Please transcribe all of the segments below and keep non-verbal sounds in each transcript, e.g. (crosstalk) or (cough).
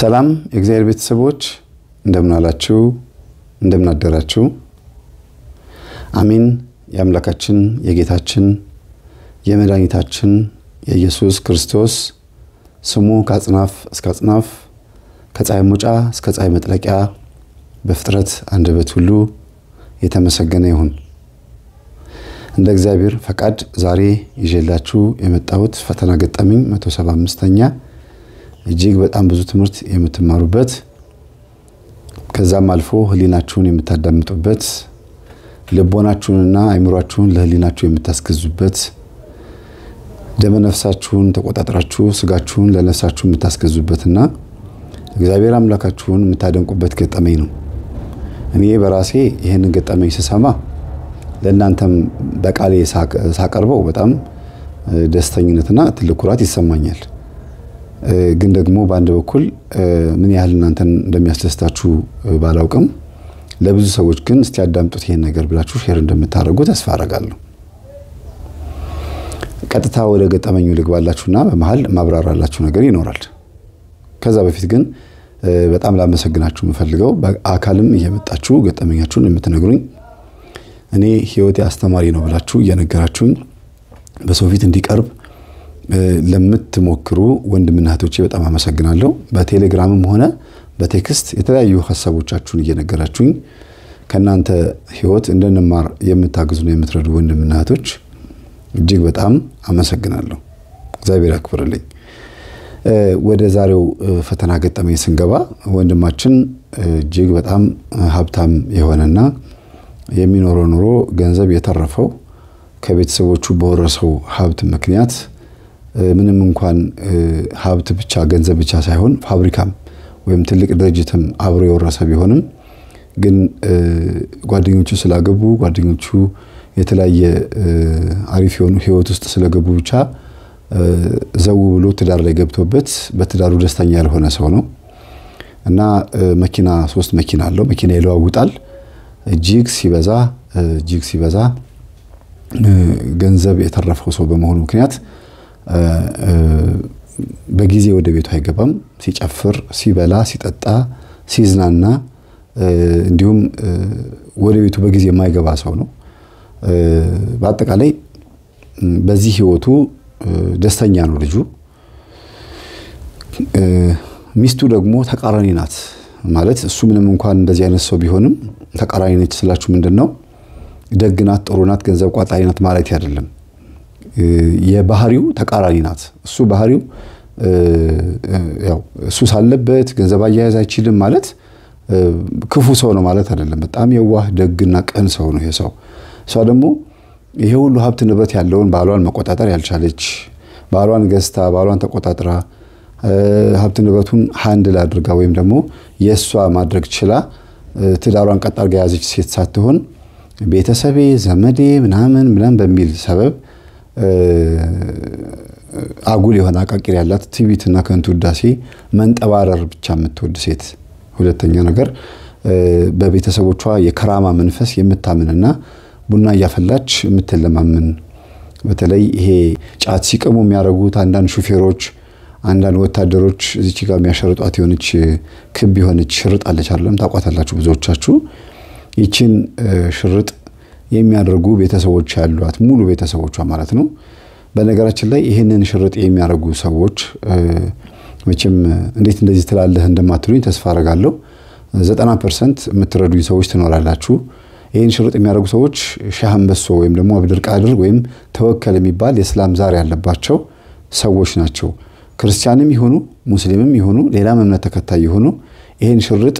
ሰላም የእግዚአብሔር ቤተሰቦች እንደምናላችሁ እንደምናደራችሁ አሜን። የአምላካችን የጌታችን የመድኃኒታችን የኢየሱስ ክርስቶስ ስሙ ከአጽናፍ እስከ አጽናፍ ከፀሐይ ሙጫ እስከ ፀሐይ መጥለቂያ በፍጥረት አንደበት ሁሉ የተመሰገነ ይሁን። እንደ እግዚአብሔር ፈቃድ ዛሬ ይዤላችሁ የመጣሁት ፈተና ገጠመኝ 175ኛ እጅግ በጣም ብዙ ትምህርት የምትማሩበት ከዛም አልፎ ህሊናችሁን የምታዳምጡበት ልቦናችሁንና አይምሯችሁን ለህሊናችሁ የምታስገዙበት ደመነፍሳችሁን ተቆጣጥራችሁ ስጋችሁን ለነፍሳችሁ የምታስገዙበትና እግዚአብሔር አምላካችሁን የምታደንቁበት ገጠመኝ ነው። እኔ በራሴ ይህንን ገጠመኝ ስሰማ ለእናንተም በቃሌ ሳቀርበው በጣም ደስተኝነትና ትልቅ ኩራት ይሰማኛል። ግን ደግሞ በአንድ በኩል ምን ያህል እናንተን እንደሚያስደስታችሁ ባላውቅም ለብዙ ሰዎች ግን እስቲ አዳምጡት ይሄን ነገር ብላችሁ ሼር እንደምታደርጉ ተስፋ አረጋለሁ። ቀጥታ ወደ ገጠመኙ ልግባላችሁና በመሀል ማብራራላችሁ ነገር ይኖራል። ከዛ በፊት ግን በጣም ላመሰግናችሁ የምፈልገው በአካልም እየመጣችሁ ገጠመኛችሁን የምትነግሩኝ እኔ ህይወቴ አስተማሪ ነው ብላችሁ እየነገራችሁኝ በሰው ፊት እንዲቀርብ ለምትሞክሩ ወንድምና እህቶቼ በጣም አመሰግናለሁ። በቴሌግራምም ሆነ በቴክስት የተለያዩ ሀሳቦቻችሁን እየነገራችሁኝ ከእናንተ ህይወት እንድንማር የምታግዙ ነው የምትረዱ ወንድምና እህቶች እጅግ በጣም አመሰግናለሁ። እግዚአብሔር ያክብርልኝ። ወደ ዛሬው ፈተና ገጠመኝ ስንገባ ወንድማችን እጅግ በጣም ሀብታም የሆነና የሚኖረው ኑሮ ገንዘብ የተረፈው ከቤተሰቦቹ በወረሰው ሀብት ምክንያት ምንም እንኳን ሀብት ብቻ ገንዘብ ብቻ ሳይሆን ፋብሪካም ወይም ትልቅ ድርጅትም አብሮ የወረሰ ቢሆንም ግን ጓደኞቹ ስላገቡ ጓደኞቹ የተለያየ አሪፍ የሆኑ ህይወት ውስጥ ስለገቡ ብቻ ዘው ብሎ ትዳር ላይ ገብቶበት በትዳሩ ደስተኛ ያልሆነ ሰው ነው እና መኪና ሶስት መኪና አለው። መኪና ይለዋውጣል። እጅግ ሲበዛ እጅግ ሲበዛ ገንዘብ የተረፈው ሰው በመሆኑ ምክንያት በጊዜ ወደ ቤቱ አይገባም። ሲጨፍር፣ ሲበላ፣ ሲጠጣ፣ ሲዝናና እንዲሁም ወደ ቤቱ በጊዜ የማይገባ ሰው ነው። በአጠቃላይ በዚህ ህይወቱ ደስተኛ ነው ልጁ። ሚስቱ ደግሞ ተቃራኒ ናት። ማለት እሱ ምንም እንኳን እንደዚህ አይነት ሰው ቢሆንም ተቃራኒ ነች ስላችሁ ምንድን ነው ደግ ናት፣ ጥሩ ናት፣ ገንዘብ ቋጣሪ ናት ማለት አይደለም። የባህሪው ተቃራኒ ናት። እሱ ባህሪው ያው ሱስ አለበት፣ ገንዘብ አያያዝ አይችልም ማለት ክፉ ሰው ነው ማለት አይደለም። በጣም የዋህ ደግና ቀን ሰው ነው ይሄ ሰው። እሷ ደግሞ ይሄ ሁሉ ሀብት ንብረት ያለውን ባሏን መቆጣጠር ያልቻለች፣ ባሏን ገዝታ ባሏን ተቆጣጥራ ሀብት ንብረቱን ሃንድል አድርጋ ወይም ደግሞ የእሷ ማድረግ ችላ ትዳሯን ቀጥ አድርጋ የያዘች ሴት ሳትሆን ቤተሰቤ ዘመዴ ምናምን ምናምን በሚል ሰበብ አጉል የሆነ አቃቂር ያላት ትዕቢትና ከንቱ ውዳሴ መንጠባረር ብቻ የምትወድ ሴት። ሁለተኛ ነገር በቤተሰቦቿ የከራማ መንፈስ የምታምንና ቡና እያፈላች የምትለማምን በተለይ ይሄ ጫት ሲቀሙ የሚያደርጉት አንዳንድ ሹፌሮች፣ አንዳንድ ወታደሮች እዚች ጋር የሚያሸርጧት የሆነች ክብ የሆነች ሽርጥ አለች። አለም ታቋታላችሁ ብዙዎቻችሁ። ይችን ሽርጥ የሚያደርጉ ቤተሰቦች ያሏት ሙሉ ቤተሰቦቿ ማለት ነው። በነገራችን ላይ ይህንን ሽርጥ የሚያደርጉ ሰዎች መቼም እንዴት እንደዚህ ትላለህ እንደማትሉኝ ተስፋ አረጋለሁ። ዘጠና ፐርሰንት የምትረዱኝ ሰዎች ትኖራላችሁ። ይህን ሽርጥ የሚያደርጉ ሰዎች ሻህ አንበሶ ወይም ደግሞ ቃድር ወይም ተወከል የሚባል የእስላም ዛር ያለባቸው ሰዎች ናቸው። ክርስቲያንም ይሆኑ ሙስሊምም ይሆኑ ሌላም እምነት ተከታይ የሆኑ ይህን ሽርጥ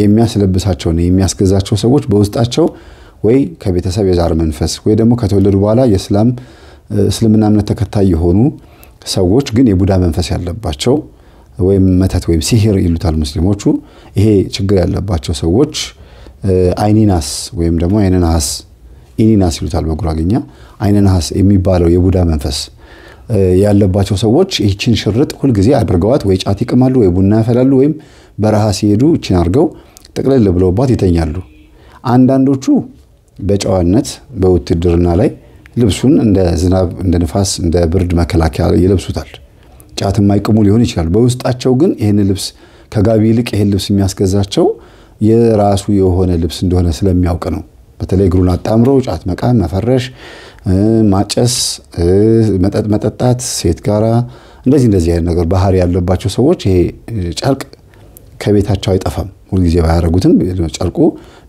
የሚያስለብሳቸውና የሚያስገዛቸው ሰዎች በውስጣቸው ወይ ከቤተሰብ የዛር መንፈስ ወይ ደግሞ ከተወለዱ በኋላ የእስላም እስልምና እምነት ተከታይ የሆኑ ሰዎች ግን የቡዳ መንፈስ ያለባቸው ወይም መተት ወይም ሲሄር ይሉታል ሙስሊሞቹ። ይሄ ችግር ያለባቸው ሰዎች አይኒናስ ወይም ደግሞ አይነናስ ኢኒናስ ይሉታል በጉራግኛ። አይነናስ የሚባለው የቡዳ መንፈስ ያለባቸው ሰዎች ይችን ሽርጥ ሁልጊዜ አድርገዋት ወይ ጫት ይቅማሉ ወይ ቡና ያፈላሉ ወይም በረሃ ሲሄዱ ይችን አድርገው ጥቅልል ብለውባት ይተኛሉ። አንዳንዶቹ በጨዋነት በውትድርና ላይ ልብሱን እንደ ዝናብ፣ እንደ ንፋስ፣ እንደ ብርድ መከላከያ ይለብሱታል። ጫት የማይቅሙ ሊሆን ይችላል። በውስጣቸው ግን ይህን ልብስ ከጋቢ ይልቅ ይህን ልብስ የሚያስገዛቸው የራሱ የሆነ ልብስ እንደሆነ ስለሚያውቅ ነው። በተለይ እግሩን አጣምሮ ጫት መቃም፣ መፈረሽ፣ ማጨስ፣ መጠጥ መጠጣት፣ ሴት ጋራ እንደዚህ እንደዚህ አይነት ነገር ባህሪ ያለባቸው ሰዎች ይሄ ጨርቅ ከቤታቸው አይጠፋም። ሁልጊዜ ባያደረጉትም ጨርቁ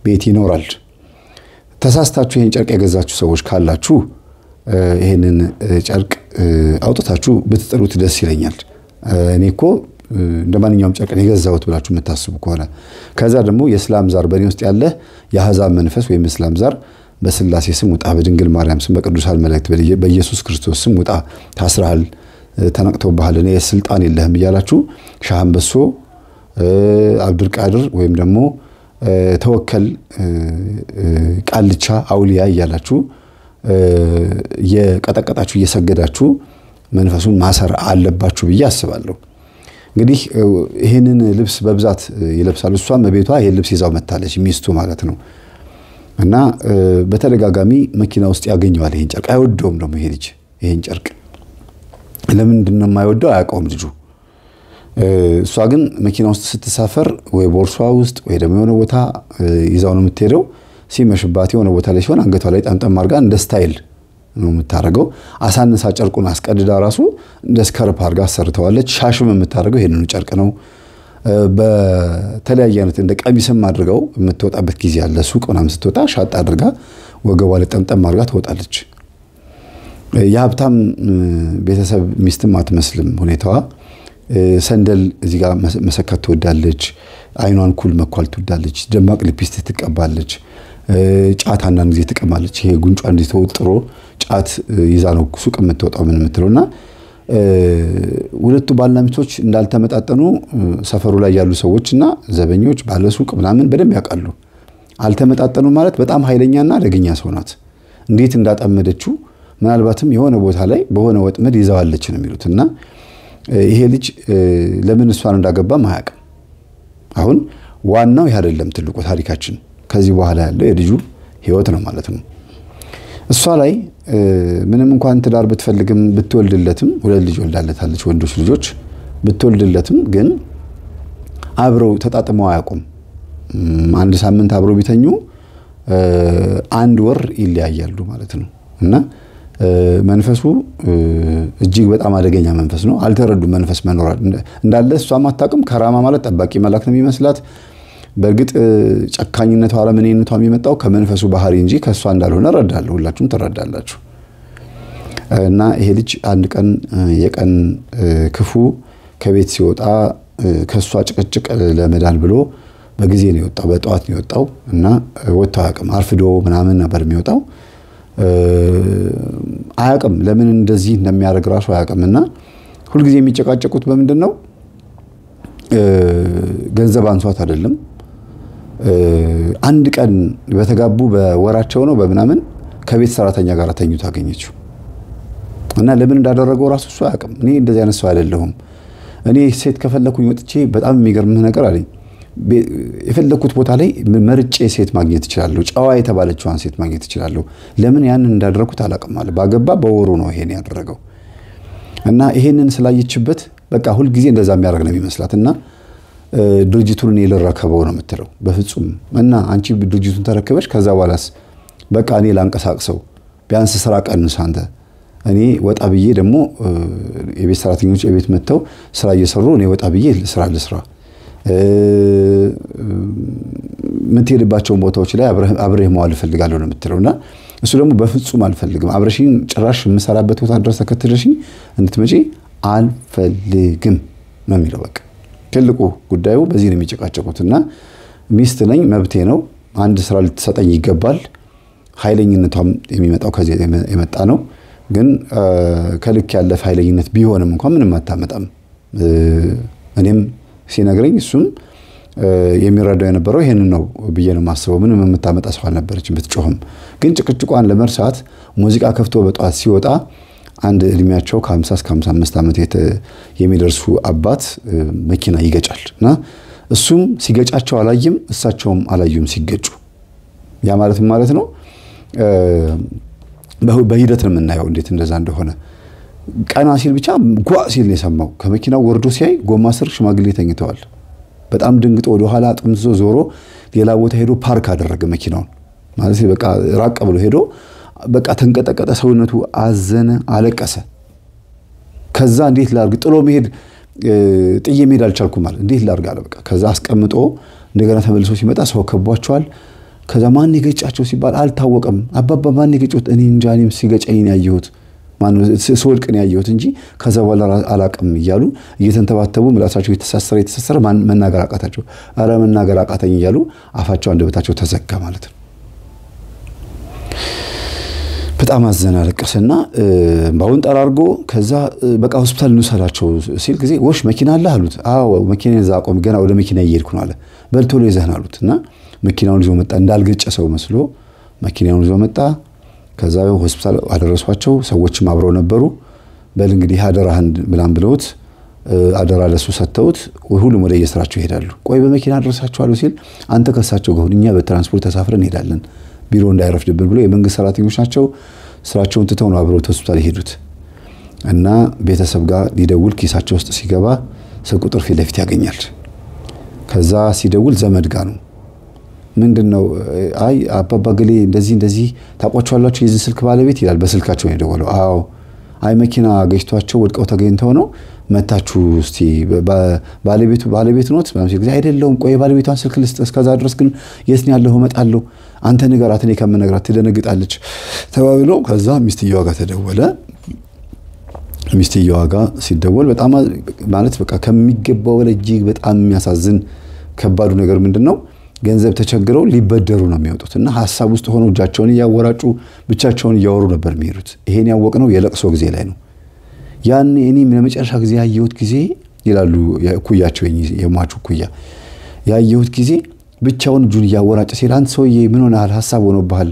ቤት ይኖራል። ተሳስታችሁ ይህን ጨርቅ የገዛችሁ ሰዎች ካላችሁ ይህንን ጨርቅ አውጥታችሁ ብትጥሉት ደስ ይለኛል። እኔ እኮ እንደ ማንኛውም ጨርቅ የገዛሁት ብላችሁ የምታስቡ ከሆነ ከዛ ደግሞ የእስላም ዛር በእኔ ውስጥ ያለ የአህዛብ መንፈስ ወይም እስላም ዛር በስላሴ ስም ውጣ፣ በድንግል ማርያም ስም፣ በቅዱሳን መላእክት፣ በኢየሱስ ክርስቶስ ስም ውጣ፣ ታስረሃል፣ ተነቅቶብሃል፣ እኔ ስልጣን የለህም እያላችሁ ሻህ አንበሶ፣ አብዱልቃድር ወይም ደግሞ ተወከል ቃልቻ አውሊያ እያላችሁ የቀጠቀጣችሁ እየሰገዳችሁ መንፈሱን ማሰር አለባችሁ ብዬ አስባለሁ። እንግዲህ ይህንን ልብስ በብዛት ይለብሳሉ። እሷም ቤቷ ይህን ልብስ ይዛው መታለች፣ ሚስቱ ማለት ነው። እና በተደጋጋሚ መኪና ውስጥ ያገኘዋል። ይህን ጨርቅ አይወደውም ደግሞ ይሄ ልጅ ይህን ጨርቅ ለምንድን ነው የማይወደው? አያውቀውም ልጁ እሷ ግን መኪና ውስጥ ስትሳፈር ወይ ቦርሷ ውስጥ ወይ ደግሞ የሆነ ቦታ ይዛው ነው የምትሄደው። ሲመሽባት የሆነ ቦታ ላይ ሲሆን አንገቷ ላይ ጠምጠም አድርጋ እንደ ስታይል ነው የምታደርገው። አሳንሳ ጨርቁን አስቀድዳ ራሱ እንደ ስከርፕ አድርጋ አሰርተዋለች። ሻሽም የምታደርገው ይሄንኑ ጨርቅ ነው። በተለያየ አይነት እንደ ቀሚስም አድርገው የምትወጣበት ጊዜ አለ። ሱቅ ምናምን ስትወጣ ሻጥ አድርጋ ወገቧ ላይ ጠምጠም አድርጋ ትወጣለች። የሀብታም ቤተሰብ ሚስትም አትመስልም ሁኔታዋ ሰንደል እዚህ ጋር መሰካት ትወዳለች። አይኗን ኩል መኳል ትወዳለች። ደማቅ ሊፕስቲክ ትቀባለች። ጫት አንዳንድ ጊዜ ትቀማለች። ይሄ ጉንጯ እንዲህ ተወጥሮ ጫት ይዛ ነው ሱቅ የምትወጣው ምን የምትለው እና ሁለቱ ባልና ሚስቶች እንዳልተመጣጠኑ ሰፈሩ ላይ ያሉ ሰዎች እና ዘበኞች ባለሱቅ ምናምን በደንብ ያውቃሉ። አልተመጣጠኑ ማለት በጣም ኃይለኛና አደገኛ ሰው ናት። እንዴት እንዳጠመደችው ምናልባትም የሆነ ቦታ ላይ በሆነ ወጥመድ ይዘዋለች ነው የሚሉት እና ይሄ ልጅ ለምን እሷን እንዳገባም አያውቅም። አሁን ዋናው ይህ አይደለም ትልቁ ታሪካችን። ከዚህ በኋላ ያለው የልጁ ህይወት ነው ማለት ነው። እሷ ላይ ምንም እንኳን ትዳር ብትፈልግም ብትወልድለትም፣ ሁለት ልጅ ወልዳለታለች፣ ወንዶች ልጆች ብትወልድለትም ግን አብረው ተጣጥመው አያውቁም። አንድ ሳምንት አብረው ቢተኙ አንድ ወር ይለያያሉ ማለት ነው እና መንፈሱ እጅግ በጣም አደገኛ መንፈስ ነው። አልተረዱም። መንፈስ መኖር እንዳለ እሷም አታውቅም። ከራማ ማለት ጠባቂ መልአክ ነው የሚመስላት። በእርግጥ ጨካኝነቷ፣ አረመኔነቷ የሚመጣው ከመንፈሱ ባህሪ እንጂ ከእሷ እንዳልሆነ እረዳለሁ። ሁላችሁም ትረዳላችሁ። እና ይሄ ልጅ አንድ ቀን የቀን ክፉ ከቤት ሲወጣ ከእሷ ጭቅጭቅ ለመዳን ብሎ በጊዜ ነው የወጣው። በጠዋት ነው የወጣው እና ወጥቶ አያውቅም። አርፍዶ ምናምን ነበር የሚወጣው አያቅም። ለምን እንደዚህ እንደሚያደርግ ራሱ አያቅም። እና ሁልጊዜ የሚጨቃጨቁት በምንድን ነው? ገንዘብ አንሷት አይደለም። አንድ ቀን በተጋቡ በወራቸው ነው በምናምን ከቤት ሰራተኛ ጋር ተኝቶ አገኘችው እና ለምን እንዳደረገው ራሱ እሱ አያቅም። እኔ እንደዚህ አይነት ሰው አይደለሁም። እኔ ሴት ከፈለኩኝ ወጥቼ በጣም የሚገርምህ ነገር አለኝ የፈለግኩት ቦታ ላይ መርጬ ሴት ማግኘት እችላለሁ። ጨዋ የተባለችዋን ሴት ማግኘት እችላለሁ። ለምን ያንን እንዳደረግኩት አላቅም አለ ባገባ በወሩ ነው ይሄን ያደረገው እና ይሄንን ስላየችበት በቃ ሁልጊዜ እንደዛ የሚያደርግ ነው የሚመስላት እና ድርጅቱን እኔ ልረከበው ነው የምትለው። በፍጹም እና አንቺ ድርጅቱን ተረከበች ከዛ በኋላስ በቃ እኔ ላንቀሳቅሰው፣ ቢያንስ ስራ ቀንስ አንተ እኔ ወጣ ብዬ ደግሞ የቤት ሰራተኞች የቤት መጥተው ስራ እየሰሩ እኔ ወጣ ብዬ ስራ ልስራ የምትሄድባቸውን ቦታዎች ላይ አብሬህ መዋል እፈልጋለሁ ነው የምትለው እና እሱ ደግሞ በፍጹም አልፈልግም፣ አብረሽኝ ጭራሽ የምሰራበት ቦታ ድረስ ተከትለሽኝ እንድትመጪ አልፈልግም ነው የሚለው። በቃ ትልቁ ጉዳዩ በዚህ ነው የሚጨቃጨቁት። እና ሚስት ነኝ መብቴ ነው፣ አንድ ስራ ልትሰጠኝ ይገባል። ኃይለኝነቷም የሚመጣው ከዚህ የመጣ ነው። ግን ከልክ ያለፈ ኃይለኝነት ቢሆንም እንኳን ምንም አታመጣም። እኔም ሲነግረኝ እሱም የሚረዳው የነበረው ይህንን ነው ብዬ ነው የማስበው። ምንም የምታመጣ ሰው አልነበረችም ብትጮህም። ግን ጭቅጭቋን ለመርሳት ሙዚቃ ከፍቶ በጠዋት ሲወጣ አንድ እድሜያቸው ከ50 እስከ 55 ዓመት የሚደርሱ አባት መኪና ይገጫል እና እሱም ሲገጫቸው አላየም፣ እሳቸውም አላዩም ሲገጩ። ያ ማለት ማለት ነው በሂደት ነው የምናየው እንዴት እንደዛ እንደሆነ ቀና ሲል ብቻ ጓ ሲል ነው የሰማው ከመኪናው ወርዶ ሲያይ ጎማ ስር ሽማግሌ ተኝተዋል። በጣም ድንግጦ ወደኋላ አጥምዞ ዞሮ ሌላ ቦታ ሄዶ ፓርክ አደረገ መኪናውን። ማለት በቃ ራቅ ብሎ ሄዶ በቃ ተንቀጠቀጠ፣ ሰውነቱ አዘነ፣ አለቀሰ። ከዛ እንዴት ላርግ ጥሎ መሄድ ጥዬ መሄድ አልቻልኩም ማለት እንዴት ላርግ አለ። በቃ ከዛ አስቀምጦ እንደገና ተመልሶ ሲመጣ ሰው ከቧቸዋል። ከዛ ማን የገጫቸው ሲባል አልታወቀም። አባባ ማን የገጩት? እኔ እንጃ፣ እኔም ሲገጨኝ ያየሁት ስወድቅን ያየሁት እንጂ ከዛ በኋላ አላቅም እያሉ እየተንተባተቡ ምላሳቸው የተሳሰረ የተሳሰረ መናገር አቃታቸው። አረ መናገር አቃተኝ እያሉ አፋቸው አንደበታቸው ተዘጋ ማለት ነው። በጣም አዘን አለቀሰና እንባውን ጠራርጎ ከዛ በቃ ሆስፒታል እንውሰዳቸው ሲል ጊዜ ወሽ መኪና አለ አሉት። አዎ መኪና ዛ ቆም ገና ወደ መኪና እየሄድኩ ነው አለ። በልቶሎ ይዘህን አሉት እና መኪናውን ይዞ መጣ። እንዳልገጨ ሰው መስሎ መኪናውን ይዞ መጣ። ከዛ ሆስፒታል አደረሷቸው። ሰዎችም አብረው ነበሩ። በል እንግዲህ አደራህን ብላን ብለውት አደራ ለሱ ሰጥተውት ሁሉም ወደ የስራቸው ይሄዳሉ። ቆይ በመኪና አደረሳችኋለሁ ሲል አንተ ከሳቸው ጋር እኛ በትራንስፖርት ተሳፍረን እንሄዳለን ቢሮ እንዳይረፍድብን ብሎ የመንግስት ሰራተኞች ናቸው። ስራቸውን ትተው ነው አብረው ሆስፒታል የሄዱት እና ቤተሰብ ጋር ሊደውል ኪሳቸው ውስጥ ሲገባ ስልክ ቁጥር ፊት ለፊት ያገኛል። ከዛ ሲደውል ዘመድ ጋር ነው ምንድን ነው አይ አባባ ገሌ እንደዚህ እንደዚህ ታውቋቸዋላችሁ የዚህ ስልክ ባለቤት ይላል። በስልካቸው ነው የደወለው። አዎ አይ መኪና ገጭቷቸው ወድቀው ተገኝተው ነው መታችሁ እስቲ ባለቤቱ ባለቤት ኖት ጊዜ አይደለውም። ቆይ የባለቤቷን ስልክ ልስጥ፣ እስከዛ ድረስ ግን የት ነው ያለኸው? እመጣለሁ፣ አንተ ንገራት፣ እኔ ከምነግራት ትደነግጣለች ተባብሎ ከዛ ሚስትየዋ ጋር ተደወለ። ሚስትየዋ ጋር ሲደወል በጣም ማለት በቃ ከሚገባው በላይ እጅግ በጣም የሚያሳዝን ከባዱ ነገር ምንድን ነው ገንዘብ ተቸግረው ሊበደሩ ነው የሚወጡት እና ሀሳብ ውስጥ ሆነው እጃቸውን እያወራጩ ብቻቸውን እያወሩ ነበር የሚሄዱት። ይሄን ያወቅነው የለቅሶ ጊዜ ላይ ነው። ያን እኔ ለመጨረሻ ጊዜ ያየሁት ጊዜ ይላሉ እኩያቸው፣ የሟቹ እኩያ ያየሁት ጊዜ ብቻውን እጁን እያወራጨ ሲል አንድ ሰውዬ ምን ሆነሃል? ሀሳብ ሆኖብሃል፣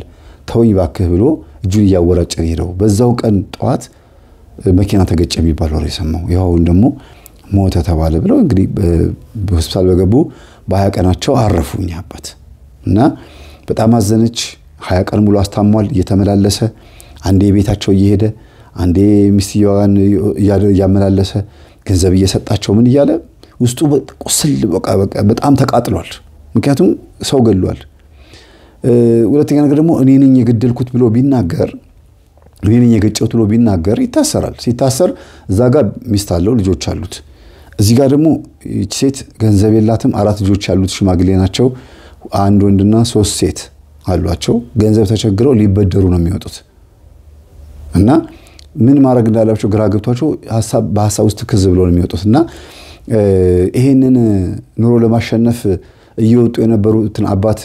ተወኝ ባክህ ብሎ እጁን እያወራጨ ሄደው በዛው ቀን ጠዋት መኪና ተገጨ የሚባል ወሬ ሰማሁ። ይኸውን ደግሞ ሞተ ተባለ ብለው እንግዲህ በሆስፒታል በገቡ በሀያ ቀናቸው አረፉ እኛ አባት እና በጣም አዘነች። ሀያ ቀን ሙሉ አስታሟል። እየተመላለሰ አንዴ ቤታቸው እየሄደ አንዴ ሚስትየዋን እያመላለሰ ገንዘብ እየሰጣቸው ምን እያለ ውስጡ ቁስል በጣም ተቃጥሏል። ምክንያቱም ሰው ገሏል። ሁለተኛ ነገር ደግሞ እኔ ነኝ የገደልኩት ብሎ ቢናገር እኔ ነኝ የገጨሁት ብሎ ቢናገር ይታሰራል። ሲታሰር እዛ ጋር ሚስት አለው፣ ልጆች አሉት። እዚህ ጋር ደግሞ ይች ሴት ገንዘብ የላትም፣ አራት ልጆች ያሉት ሽማግሌ ናቸው። አንድ ወንድና ሶስት ሴት አሏቸው። ገንዘብ ተቸግረው ሊበደሩ ነው የሚወጡት እና ምን ማድረግ እንዳላቸው ግራ ገብቷቸው በሀሳብ ውስጥ ክዝ ብሎ ነው የሚወጡት እና ይሄንን ኑሮ ለማሸነፍ እየወጡ የነበሩትን አባት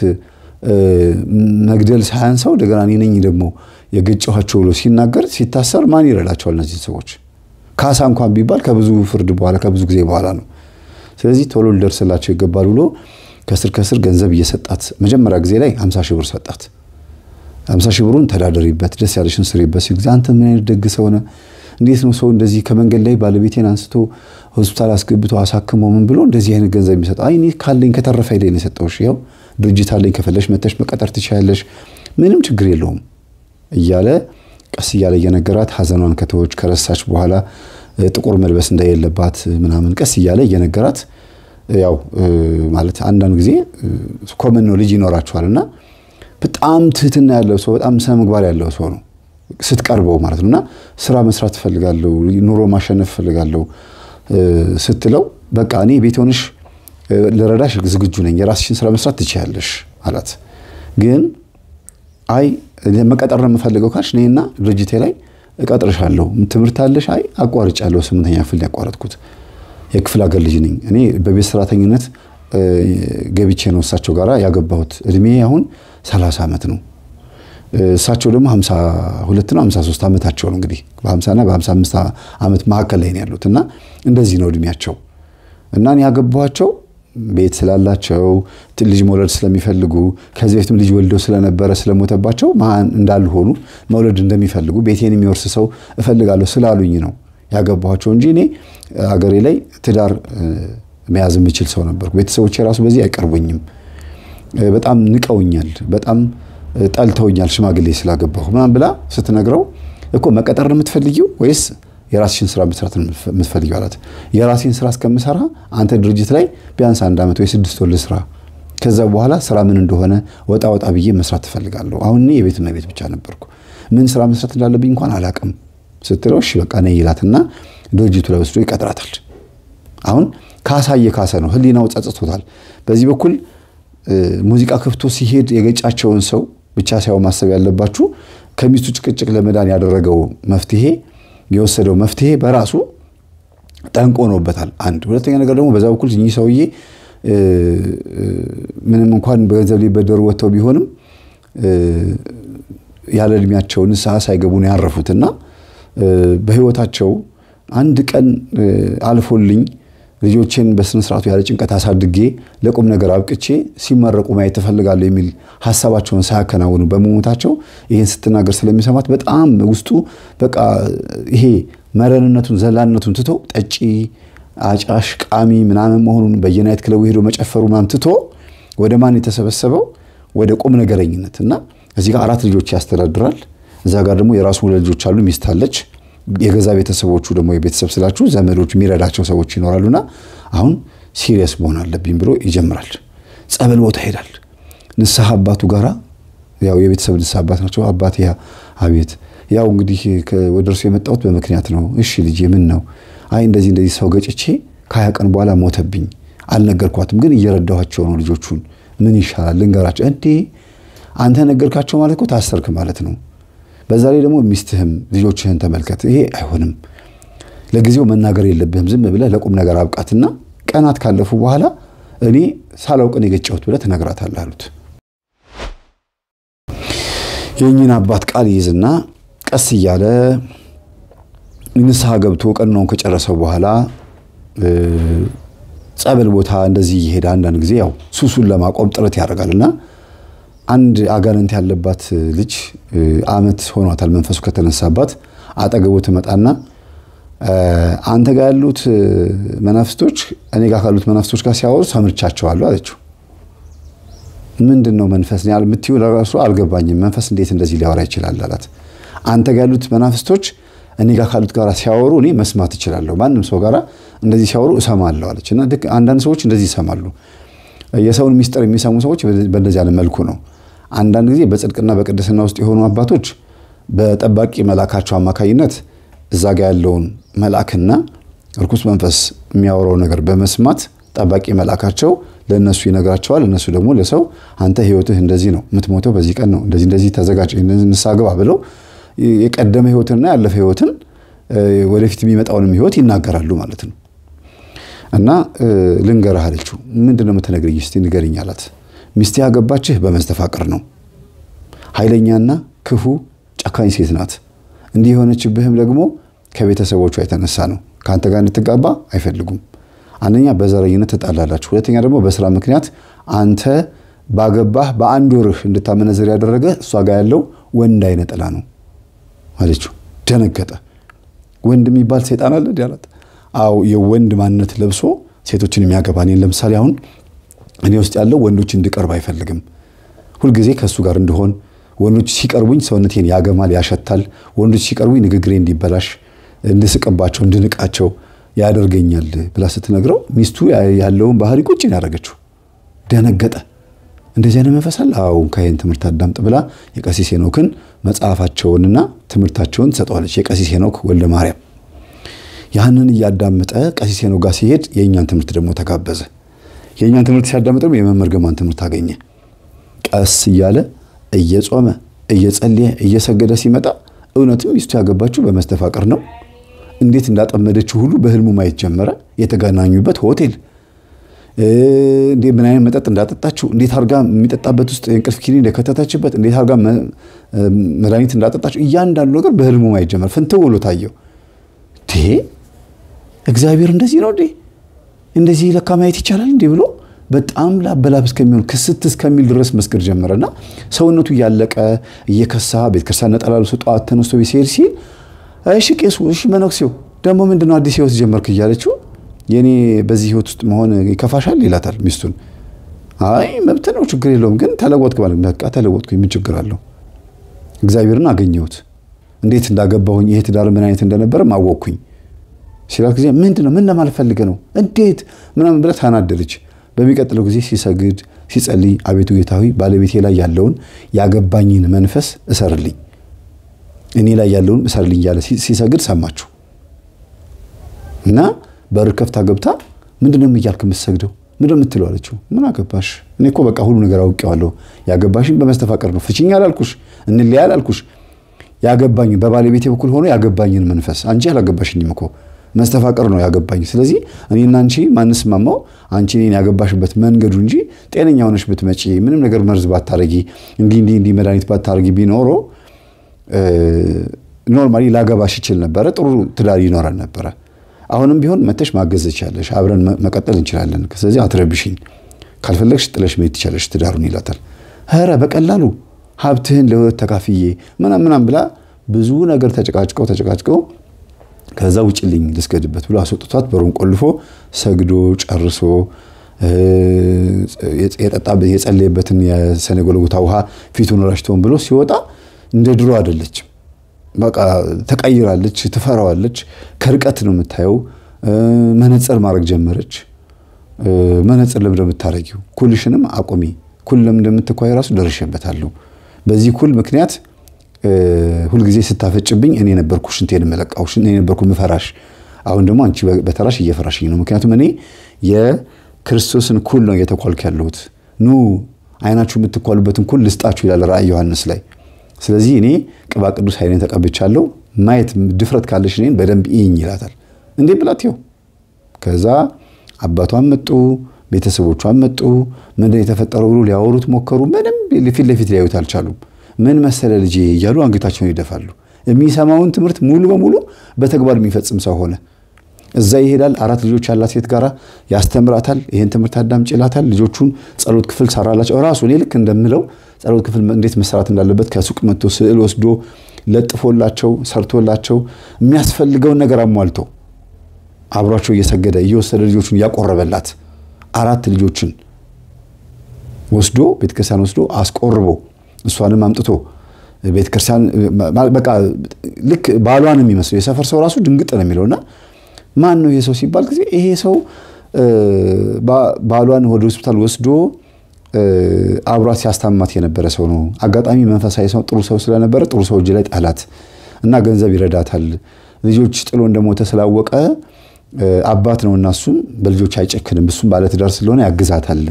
መግደል ሳያንሰው እንደገና እኔ ነኝ ደግሞ የገጨኋቸው ብሎ ሲናገር ሲታሰር ማን ይረዳቸዋል እነዚህ ሰዎች? ካሳ እንኳን ቢባል ከብዙ ፍርድ በኋላ ከብዙ ጊዜ በኋላ ነው። ስለዚህ ቶሎ ሊደርስላቸው ይገባል ብሎ ከስር ከስር ገንዘብ እየሰጣት መጀመሪያ ጊዜ ላይ ሀምሳ ሺህ ብር ሰጣት። ሀምሳ ሺህ ብሩን ተዳደሪበት፣ ደስ ያለሽን ስሪበት ሲል ጊዜ አንተ ምን አይነት ደግ ሰው ነህ? እንዴት ነው ሰው እንደዚህ ከመንገድ ላይ ባለቤቴን አንስቶ ሆስፒታል አስገብቶ አሳክሞ ምን ብሎ እንደዚህ አይነት ገንዘብ የሚሰጥ? አይ እኔ ካለኝ ከተረፈ ላይ ነው የሰጠሁሽ፣ ያው ድርጅት አለኝ፣ ከፈለሽ መተሽ መቀጠር ትችያለሽ፣ ምንም ችግር የለውም እያለ ቀስ እያለ እየነገራት ሀዘኗን ከተወች ከረሳች በኋላ ጥቁር መልበስ እንደሌለባት ምናምን ቀስ እያለ እየነገራት ያው ማለት አንዳንድ ጊዜ ኮመን ነው ልጅ ይኖራቸዋል እና በጣም ትህትና ያለው ሰው በጣም ስነ ምግባር ያለው ሰው ነው ስትቀርበው ማለት ነው እና ስራ መስራት ፈልጋለሁ ኑሮ ማሸነፍ ፈልጋለሁ ስትለው በቃ እኔ ቤት ለረዳሽ ልረዳሽ ዝግጁ ነኝ የራስሽን ስራ መስራት ትችያለሽ አላት ግን አይ መቀጠር ነው የምፈልገው ካልሽ እኔና ድርጅቴ ላይ እቀጥርሻለሁ። ትምህርት አለሽ? አይ አቋርጫለሁ። ስምንተኛ ክፍል ያቋረጥኩት የክፍል አገር ልጅ ነኝ። እኔ በቤት ሰራተኝነት ገብቼ ነው እሳቸው ጋር ያገባሁት። እድሜ አሁን 30 ዓመት ነው። እሳቸው ደግሞ 52 ነው 53 ዓመታቸው ነው። እንግዲህ በ50 እና በ55 ዓመት መካከል ላይ ነው ያሉት እና እንደዚህ ነው እድሜያቸው እና እኔ ያገባኋቸው ቤት ስላላቸው ልጅ መውለድ ስለሚፈልጉ ከዚህ በፊትም ልጅ ወልደው ስለነበረ ስለሞተባቸው ማን እንዳልሆኑ መውለድ እንደሚፈልጉ ቤቴን የሚወርስ ሰው እፈልጋለሁ ስላሉኝ ነው ያገባኋቸው እንጂ እኔ አገሬ ላይ ትዳር መያዝ የምችል ሰው ነበርኩ። ቤተሰቦች የራሱ በዚህ አይቀርቡኝም። በጣም ንቀውኛል፣ በጣም ጠልተውኛል ሽማግሌ ስላገባሁ ምናምን ብላ ስትነግረው እኮ መቀጠር ነው የምትፈልጊው ወይስ የራስሽን ስራ መስራት የምትፈልጊ አላት። የራሴን ስራ እስከምሰራ አንተ ድርጅት ላይ ቢያንስ አንድ ዓመት ወይ ስድስት ወር ስራ፣ ከዛ በኋላ ስራ ምን እንደሆነ ወጣ ወጣ ብዬ መስራት ትፈልጋለሁ። አሁን እኔ የቤት ቤት ብቻ ነበርኩ። ምን ስራ መስራት እንዳለብኝ እንኳን አላቅም ስትለው እሺ በቃ ነይ ይላትና ድርጅቱ ላይ ወስዶ ይቀጥራታል። አሁን ካሳ ካሰ ነው። ህሊናው ጸጽቶታል። በዚህ በኩል ሙዚቃ ከፍቶ ሲሄድ የገጫቸውን ሰው ብቻ ሳይሆን ማሰብ ያለባችሁ ከሚስቱ ጭቅጭቅ ለመዳን ያደረገው መፍትሄ የወሰደው መፍትሄ በራሱ ጠንቅ ሆኖበታል። አንድ ሁለተኛ ነገር ደግሞ በዛ በኩል እኚህ ሰውዬ ምንም እንኳን በገንዘብ ሊበደሩ ወጥተው ቢሆንም ያለ እድሜያቸው ንስሐ ሳይገቡ ነው ያረፉትና በህይወታቸው አንድ ቀን አልፎልኝ ልጆችን በስነ ስርዓቱ ያለ ጭንቀት አሳድጌ ለቁም ነገር አብቅቼ ሲመረቁ ማየት እፈልጋለሁ የሚል ሀሳባቸውን ሳያከናውኑ በመሞታቸው ይህን ስትናገር ስለሚሰማት በጣም ውስጡ በቃ ይሄ መረንነቱን ዘላንነቱን ትቶ ጠጪ፣ አጫሽ፣ ቃሚ ምናምን መሆኑን በየናይት ክለቡ ሄዶ መጨፈሩ ምናምን ትቶ ወደ ማን የተሰበሰበው ወደ ቁም ነገረኝነት እና እዚህ ጋር አራት ልጆች ያስተዳድራል። እዛ ጋር ደግሞ የራሱ ሁለት ልጆች አሉ፣ ሚስት አለች። የገዛ ቤተሰቦቹ ደግሞ የቤተሰብ ስላችሁ ዘመዶች የሚረዳቸው ሰዎች ይኖራሉና አሁን ሲሪየስ መሆን አለብኝ ብሎ ይጀምራል። ጸበል ቦታ ይሄዳል። ንስሐ አባቱ ጋራ ያው የቤተሰብ ንስሐ አባት ናቸው። አባት ያ አቤት፣ ያው እንግዲህ ወደ እርሱ የመጣሁት በምክንያት ነው። እሺ ልጅ ምን ነው? አይ እንደዚህ እንደዚህ ሰው ገጭቼ ከሀያ ቀን በኋላ ሞተብኝ። አልነገርኳትም፣ ግን እየረዳኋቸው ነው ልጆቹን። ምን ይሻላል ልንገራቸው። እንዴ አንተ ነገርካቸው ማለት እኮ ታሰርክ ማለት ነው። በዛ ላይ ደግሞ ሚስትህም ልጆችህን ተመልከት። ይሄ አይሆንም። ለጊዜው መናገር የለብህም። ዝም ብለህ ለቁም ነገር አብቃትና ቀናት ካለፉ በኋላ እኔ ሳላውቅን የገጨሁት ብለህ ትነግራታለህ አሉት። የእኚህን አባት ቃል ይይዝና ቀስ እያለ ንስሐ ገብቶ ቀኖውን ከጨረሰ በኋላ ጸበል ቦታ እንደዚህ እየሄደ አንዳንድ ጊዜ ያው ሱሱን ለማቆም ጥረት ያደርጋልና። እና አንድ አጋንንት ያለባት ልጅ አመት ሆኗታል መንፈሱ ከተነሳባት አጠገቡ ትመጣና አንተ ጋር ያሉት መናፍስቶች እኔ ጋር ካሉት መናፍስቶች ጋር ሲያወሩ ሰምርቻቸዋለሁ አለችው። ምንድን ነው መንፈስ የምትይው ለራሱ አልገባኝም። መንፈስ እንዴት እንደዚህ ሊያወራ ይችላል አላት። አንተ ጋር ያሉት መናፍስቶች እኔ ጋር ካሉት ጋር ሲያወሩ እኔ መስማት እችላለሁ። ማንም ሰው ጋር እንደዚህ ሲያወሩ እሰማለሁ አለች እና አንዳንድ ሰዎች እንደዚህ ይሰማሉ። የሰውን ሚስጥር የሚሰሙ ሰዎች በእንደዚህ አይነት መልኩ ነው። አንዳንድ ጊዜ በጽድቅና በቅድስና ውስጥ የሆኑ አባቶች በጠባቂ መልአካቸው አማካኝነት እዛ ጋ ያለውን መልአክና ርኩስ መንፈስ የሚያወራው ነገር በመስማት ጠባቂ መልአካቸው ለእነሱ ይነግራቸዋል። እነሱ ደግሞ ለሰው አንተ ህይወትህ እንደዚህ ነው፣ የምትሞተው በዚህ ቀን ነው፣ እንደዚህ እንደዚህ ተዘጋጅ፣ ንስሐ ግባ ብለው የቀደመ ህይወትንና ያለፈ ህይወትን ወደፊት የሚመጣውንም ህይወት ይናገራሉ ማለት ነው። እና ልንገርህ አለችው። ምንድነው ነው የምትነግረኝ? እስኪ አላት። ሚስቴ ያገባችህ በመስተፋቅር ነው። ኃይለኛና ክፉ ጨካኝ ሴት ናት። እንዲህ የሆነችብህም ደግሞ ከቤተሰቦቿ የተነሳ ነው። ከአንተ ጋር እንድትጋባ አይፈልጉም። አንደኛ በዘረኝነት ትጣላላችሁ። ሁለተኛ ደግሞ በስራ ምክንያት አንተ ባገባህ በአንድ ወርህ እንድታመነዘር ያደረገ እሷ ጋር ያለው ወንድ አይነ ነው አለችው። ደነገጠ። ወንድ የሚባል ሰይጣን አለ አላት። አዎ የወንድ ማንነት ለብሶ ሴቶችን የሚያገባ እኔን ለምሳሌ አሁን እኔ ውስጥ ያለው ወንዶች እንድቀርብ አይፈልግም። ሁልጊዜ ከእሱ ጋር እንድሆን ወንዶች ሲቀርቡኝ ሰውነቴን ያገማል፣ ያሸታል። ወንዶች ሲቀርቡኝ ንግግሬ እንዲበላሽ፣ እንድስቅባቸው፣ እንድንቃቸው ያደርገኛል ብላ ስትነግረው ሚስቱ ያለውን ባህሪ ቁጭን ያደረገችው ደነገጠ። እንደዚህ አይነት መንፈስ አለ? አዎ ትምህርት አዳምጥ ብላ የቀሲስ ሄኖክን መጽሐፋቸውንና ትምህርታቸውን ትሰጠዋለች። የቀሲስ ሄኖክ ወልደ ማርያም ያንን እያዳመጠ ቀሲስ ሄኖክ ጋር ሲሄድ የእኛን ትምህርት ደግሞ ተጋበዘ። የእኛን ትምህርት ሲያዳምጥ ደግሞ የመምህር ግርማን ትምህርት አገኘ። ቀስ እያለ እየጾመ እየጸለየ እየሰገደ ሲመጣ እውነትም ሚስቱ ያገባችው በመስተፋቅር ነው። እንዴት እንዳጠመደችው ሁሉ በህልሙ ማየት ጀመረ። የተገናኙበት ሆቴል እንዴ ምን አይነት መጠጥ እንዳጠጣችው፣ እንዴት አርጋ የሚጠጣበት ውስጥ የእንቅልፍ ኪኒን እንደከተተችበት፣ እንዴት አርጋ መድኃኒት እንዳጠጣችው፣ እያንዳንዱ ነገር በህልሙ ማየት ጀመረ። ፍንትው ብሎ ታየው። እግዚአብሔር እንደዚህ ነው እንዴ እንደዚህ ለካ ማየት ይቻላል እንዲህ ብሎ በጣም ላብ እስከሚሆን ክስት እስከሚል ድረስ መስገድ ጀመረና ሰውነቱ እያለቀ እየከሳ ቤተክርስቲያን ነጠላ ልብሶ ጠዋት ተነስቶ ቤት ሲሄድ ሲል እሺ ቄሱ፣ እሺ መነኩሴው ደግሞ ነው አዲስ ህይወት ጀመርክ እያለችው የኔ በዚህ ህይወት ውስጥ መሆን ይከፋሻል ይላታል ሚስቱን። አይ መብት ነው ችግር የለውም ግን ተለወጥክ ማለት በቃ ተለወጥኩ ምን ችግር አለው? እግዚአብሔርን አገኘሁት። እንዴት እንዳገባሁኝ ይሄ ትዳር ምን አይነት እንደነበረ ማወቅኩኝ። ሲላት ጊዜ ምንድን ነው? ምን ለማለት ፈልገህ ነው? እንዴት ምናምን ብለ ታናደደች። በሚቀጥለው ጊዜ ሲሰግድ ሲጸልይ፣ አቤቱ ጌታ ሆይ ባለቤቴ ላይ ያለውን ያገባኝን መንፈስ እሰርልኝ፣ እኔ ላይ ያለውን እሰርልኝ እያለ ሲሰግድ ሰማችሁ እና በር ከፍታ ገብታ ምንድነው እያልክ የምትሰግደው ምንድነው የምትለው አለችው። ምን አገባሽ? እኔ እኮ በቃ ሁሉ ነገር አውቄዋለሁ። ያገባሽን በመስተፋቀር ነው። ፍችኛ አላልኩሽ፣ እንለያ አላልኩሽ። ያገባኝ በባለቤቴ በኩል ሆኖ ያገባኝን መንፈስ አንቺ አላገባሽኝም እኮ መስተፋቀር ነው ያገባኝ። ስለዚህ እኔና አንቺ ማንስማማው አንቺ እኔን ያገባሽበት መንገዱ እንጂ ጤነኛ ሆነሽ ብትመጪ ምንም ነገር መርዝ ባታረጊ እንዲህ እንዲህ እንዲህ መድኃኒት ባታረጊ ቢኖሮ ኖርማሊ ላገባሽ ይችል ነበረ። ጥሩ ትዳር ይኖረን ነበረ። አሁንም ቢሆን መተሽ ማገዝ ትችላለሽ። አብረን መቀጠል እንችላለን። ስለዚህ አትረብሽኝ፣ ካልፈለግሽ ጥለሽ መሄድ ትችላለሽ ትዳሩን ይላታል። ኧረ በቀላሉ ሀብትህን ለሁለት ተካፍዬ ምናምን ብላ ብዙ ነገር ተጨቃጭቀው ተጨቃጭቀው ከዛ ልኝ ልስገድበት ብሎ አስወጥቷት በሩን ቆልፎ ሰግዶ ጨርሶ የጠጣበት የጸለየበትን የሰኔ ጎልጎታ ውሃ ፊቱን ረሽቶን ብሎ ሲወጣ እንደ ድሮ አይደለችም። በቃ ተቀይራለች፣ ትፈራዋለች። ከርቀት ነው የምታየው። መነጽር ማድረግ ጀመረች። መነጽር ለምደ የምታረጊው ኩልሽንም አቁሚ ኩል ለምን እንደምትኳይ ራሱ ደርሼበታለሁ። በዚህ ኩል ምክንያት ሁልጊዜ ስታፈጭብኝ እኔ ነበርኩ ሽንቴን የምለቃው፣ እኔ ነበርኩ ምፈራሽ። አሁን ደግሞ አንቺ በተራሽ እየፈራሽኝ ነው። ምክንያቱም እኔ የክርስቶስን ኩል ነው እየተኳልኩ ያለሁት። ኑ አይናችሁ የምትኳሉበትን ኩል ልስጣችሁ ይላል ራእይ ዮሐንስ ላይ። ስለዚህ እኔ ቅባ ቅዱስ ኃይሌን ተቀብቻለሁ። ማየት ድፍረት ካለሽ እኔን በደንብ ይኝ ይላታል። እንዴ ብላትየው ከዛ አባቷን መጡ፣ ቤተሰቦቿን መጡ። ምንድን የተፈጠረው ብሎ ሊያወሩት ሞከሩ። ምንም ፊት ለፊት ሊያዩት አልቻሉም። ምን መሰለ ልጅ እያሉ አንገታቸውን ይደፋሉ። የሚሰማውን ትምህርት ሙሉ በሙሉ በተግባር የሚፈጽም ሰው ሆነ። እዛ ይሄዳል። አራት ልጆች ያላት ሴት ጋራ ያስተምራታል። ይህን ትምህርት አዳም ጭላታል ልጆቹን ጸሎት ክፍል ሰራላቸው። ራሱ እኔ ልክ እንደምለው ጸሎት ክፍል እንዴት መሰራት እንዳለበት ከሱቅ መጥቶ ስዕል ወስዶ ለጥፎላቸው ሰርቶላቸው የሚያስፈልገውን ነገር አሟልቶ አብሯቸው እየሰገደ እየወሰደ ልጆቹን እያቆረበላት አራት ልጆችን ወስዶ ቤተክርስቲያን ወስዶ አስቆርቦ እሷንም አምጥቶ ቤተክርስቲያን በቃ ልክ ባሏን የሚመስለው የሰፈር ሰው ራሱ ድንግጥ ነው የሚለውና ማን ነው ይሄ ሰው ሲባል ጊዜ ይሄ ሰው ባሏን ወደ ሆስፒታል ወስዶ አብሯት ሲያስታማት የነበረ ሰው ነው። አጋጣሚ መንፈሳዊ ሰው ጥሩ ሰው ስለነበረ ጥሩ ሰው እጅ ላይ ጣላት እና ገንዘብ ይረዳታል። ልጆች ጥሎ እንደሞተ ስላወቀ አባት ነው እና እሱም በልጆች አይጨክንም። እሱም ባለትዳር ስለሆነ ያግዛታል።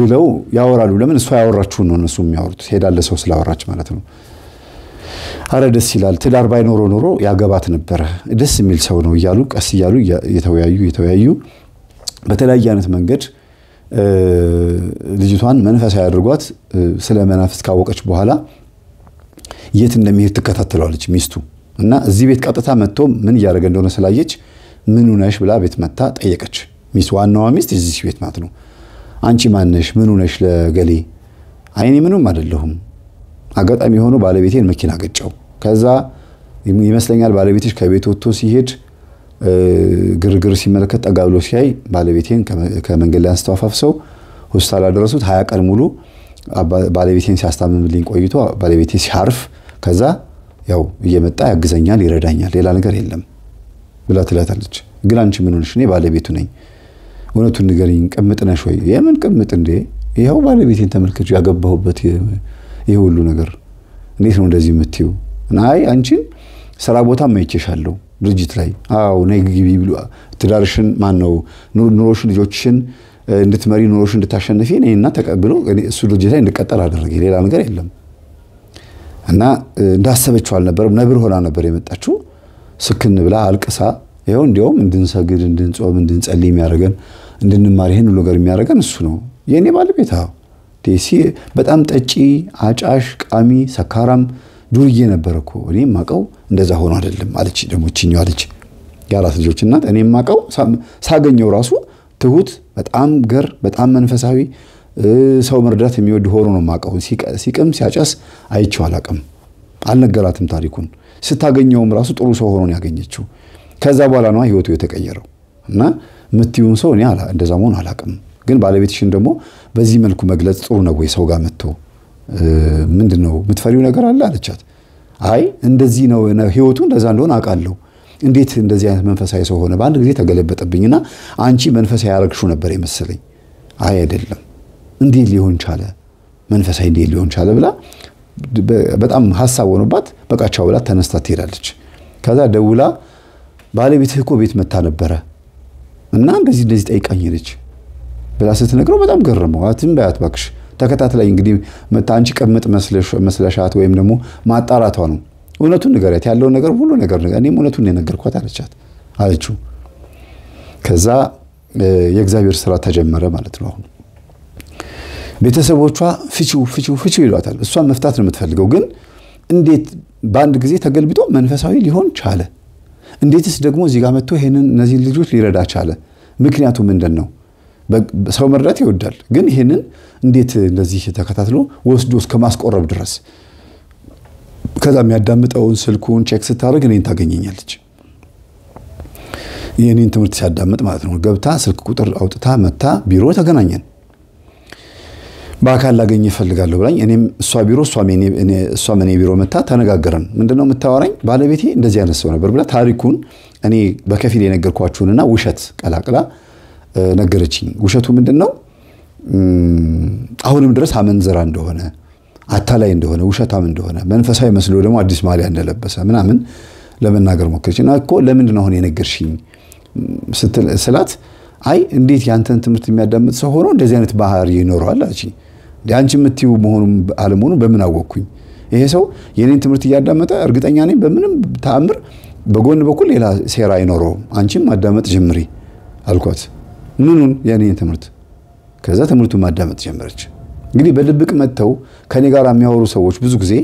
ብለው ያወራሉ። ለምን እሷ ያወራችሁን ነው እነሱ የሚያወሩት። ሄዳለ ሰው ስላወራች ማለት ነው። አረ ደስ ይላል፣ ትዳር ባይኖሮ ኖሮ ያገባት ነበረ፣ ደስ የሚል ሰው ነው እያሉ ቀስ እያሉ የተወያዩ የተወያዩ በተለያየ አይነት መንገድ ልጅቷን መንፈሳዊ አድርጓት ስለ መናፍስ ካወቀች በኋላ የት እንደሚሄድ ትከታተለዋለች ሚስቱ እና እዚህ ቤት ቀጥታ መጥቶ ምን እያደረገ እንደሆነ ስላየች ምን ነሽ ብላ ቤት መታ ጠየቀች። ሚስት ዋናዋ ሚስት እዚህ ቤት ማለት ነው። አንቺ ማነሽ? ምን ነሽ ለገሌ? አይኔ ምንም አይደለሁም። አጋጣሚ የሆኑ ባለቤቴን መኪና ገጨው። ከዛ ይመስለኛል ባለቤትሽ ከቤት ወጥቶ ሲሄድ ግርግር ሲመለከት ጠጋ ብሎ ሲያይ ባለቤቴን ከመንገድ ላይ አስተዋፋፍሰው አፋፍሰው ሆስፒታል አደረሱት። ሀያ ቀን ሙሉ ባለቤቴን ሲያስታምምልኝ ቆይቶ ባለቤቴ ሲያርፍ ከዛ ያው እየመጣ ያግዘኛል፣ ይረዳኛል፣ ሌላ ነገር የለም ብላ ትላታለች። ግን አንቺ ምን ሆንሽ? እኔ ባለቤቱ ነኝ እውነቱን ንገሪኝ፣ ቅምጥ ነሽ ወይ? የምን ቅምጥ እንዴ? ይኸው ባለቤቴን ተመልከች፣ ያገባሁበት ይህ ሁሉ ነገር እንዴት ነው እንደዚህ የምትዩ? አይ አንቺን ስራ ቦታ ማይቼሻለሁ ድርጅት ላይ አዎ፣ ነይ ግቢ ብሎ ትዳርሽን ማን ነው ኑሮሽን ልጆችሽን እንድትመሪ ኑሮሽን እንድታሸንፊ ነይና ተቀብሎ እሱ ድርጅት ላይ እንድቀጠል አደረገ። ሌላ ነገር የለም። እና እንዳሰበችው አልነበረም። ነብር ሆና ነበር የመጣችው። ስክን ብላ አልቅሳ፣ ይኸው እንዲያውም እንድንሰግድ፣ እንድንጾም፣ እንድንጸልይ የሚያደርገን እንድንማር ይህን ሁሉ ነገር የሚያደርገን እሱ ነው። የእኔ ባለቤት ዴሲ በጣም ጠጪ፣ አጫሽ፣ ቃሚ፣ ሰካራም ዱርዬ ነበር እኮ እኔ የማውቀው እንደዛ ሆኖ አይደለም አለች። ደግሞ ችኛ አለች የአራት ልጆች እናት። እኔ የማውቀው ሳገኘው ራሱ ትሁት፣ በጣም ገር፣ በጣም መንፈሳዊ ሰው መርዳት የሚወድ ሆኖ ነው የማውቀው። ሲቅም ሲያጨስ አይቼው አላውቅም። አልነገራትም ታሪኩን። ስታገኘውም ራሱ ጥሩ ሰው ሆኖ ያገኘችው። ከዛ በኋላ ነው ህይወቱ የተቀየረው። እና ምትዩን ሰው እኔ እንደዛ መሆን አላቅም። ግን ባለቤትሽን ደግሞ በዚህ መልኩ መግለጽ ጥሩ ነው ወይ? ሰው ጋር መጥቶ ምንድን ነው የምትፈሪው ነገር አለ አለቻት። አይ እንደዚህ ነው ህይወቱ እንደዛ እንደሆነ አውቃለሁ። እንዴት እንደዚህ አይነት መንፈሳዊ ሰው ሆነ? በአንድ ጊዜ ተገለበጠብኝና አንቺ መንፈሳዊ ያረግሹ ነበር የመሰለኝ። አይ አይደለም፣ እንዴት ሊሆን ቻለ? መንፈሳዊ እንዴት ሊሆን ቻለ ብላ በጣም ሀሳብ ሆኖባት በቃቻው ብላ ተነስታ ትሄዳለች። ከዛ ደውላ ባለቤትህ እኮ ቤት መታ ነበረ እና እንደዚህ እንደዚህ ጠይቃኝ ሄደች ብላ ስትነግረው በጣም ገረመው። አትም በያት እባክሽ ተከታትላይ እንግዲህ አንቺ ቅምጥ መስለሻት ወይም ደግሞ ማጣራቷ ነው። እውነቱን ንገሪያት፣ ያለውን ነገር ሁሉ ነገር እኔም እውነቱን የነገርኳት አለቻት አለችው። ከዛ የእግዚአብሔር ስራ ተጀመረ ማለት ነው። አሁን ቤተሰቦቿ ፍቺው ፍቺው ፍቺው ይሏታል። እሷን መፍታት ነው የምትፈልገው፣ ግን እንዴት በአንድ ጊዜ ተገልብጦ መንፈሳዊ ሊሆን ቻለ? እንዴትስ ደግሞ እዚህ ጋር መጥቶ ይህንን እነዚህን ልጆች ሊረዳ ቻለ? ምክንያቱ ምንድን ነው? ሰው መርዳት ይወዳል፣ ግን ይህንን እንዴት እንደዚህ ተከታትሎ ወስዶ እስከ ማስቆረብ ድረስ ከዛ የሚያዳምጠውን ስልኩን ቼክ ስታደርግ እኔን ታገኘኛለች። የእኔን ትምህርት ሲያዳምጥ ማለት ነው። ገብታ ስልክ ቁጥር አውጥታ መታ ቢሮ ተገናኘን። በአካል ላገኝ ይፈልጋለሁ ብላኝ እኔም እሷ ቢሮ እሷ እኔ ቢሮ መታ ተነጋገረን ምንድነው የምታወራኝ? ባለቤቴ እንደዚህ አይነት ሰው ነበር ብላ ታሪኩን እኔ በከፊል የነገርኳችሁንና ውሸት ቀላቅላ ነገረችኝ። ውሸቱ ምንድን ነው? አሁንም ድረስ አመንዝራ እንደሆነ አታላይ እንደሆነ ውሸታም እንደሆነ መንፈሳዊ መስሎ ደግሞ አዲስ ማሊያ እንደለበሰ ምናምን ለመናገር ሞከረች እና እኮ ለምንድን አሁን የነገርሽኝ ስላት አይ እንዴት ያንተን ትምህርት የሚያዳምጥ ሰው ሆኖ እንደዚህ አይነት ባህሪ ይኖረዋል አለችኝ። አንቺ የምትዩ መሆኑ አለመሆኑ በምን አወቅኩኝ? ይሄ ሰው የኔን ትምህርት እያዳመጠ እርግጠኛ ነኝ በምንም ተአምር በጎን በኩል ሌላ ሴራ አይኖረውም። አንቺም ማዳመጥ ጀምሪ አልኳት። ምኑን? የኔን ትምህርት። ከዛ ትምህርቱ ማዳመጥ ጀመረች። እንግዲህ በድብቅ መጥተው ከኔ ጋር የሚያወሩ ሰዎች ብዙ ጊዜ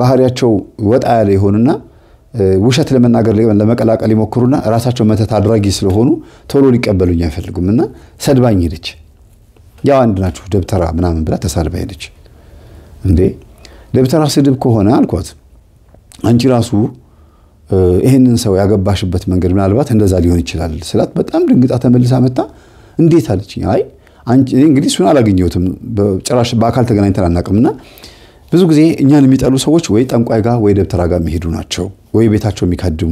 ባህሪያቸው ወጣ ያለ ይሆንና ውሸት ለመናገር ለመቀላቀል ይሞክሩና ራሳቸው መተት አድራጊ ስለሆኑ ቶሎ ሊቀበሉኝ አይፈልጉም እና ሰድባኝ ሄደች። ያው አንድ ናችሁ ደብተራ ምናምን ብላ ተሳድባ ሄደች። እንዴ ደብተራ ስድብ ከሆነ አልኳት፣ አንቺ ራሱ ይህንን ሰው ያገባሽበት መንገድ ምናልባት እንደዛ ሊሆን ይችላል ስላት፣ በጣም ድንግጣ ተመልሳ መጣ። እንዴት አለች። አይ እንግዲህ እሱን አላገኘሁትም ጭራሽ በአካል ተገናኝተን አናውቅምና ብዙ ጊዜ እኛን የሚጠሉ ሰዎች ወይ ጠንቋይ ጋር ወይ ደብተራ ጋር የሚሄዱ ናቸው፣ ወይ ቤታቸው የሚካድሙ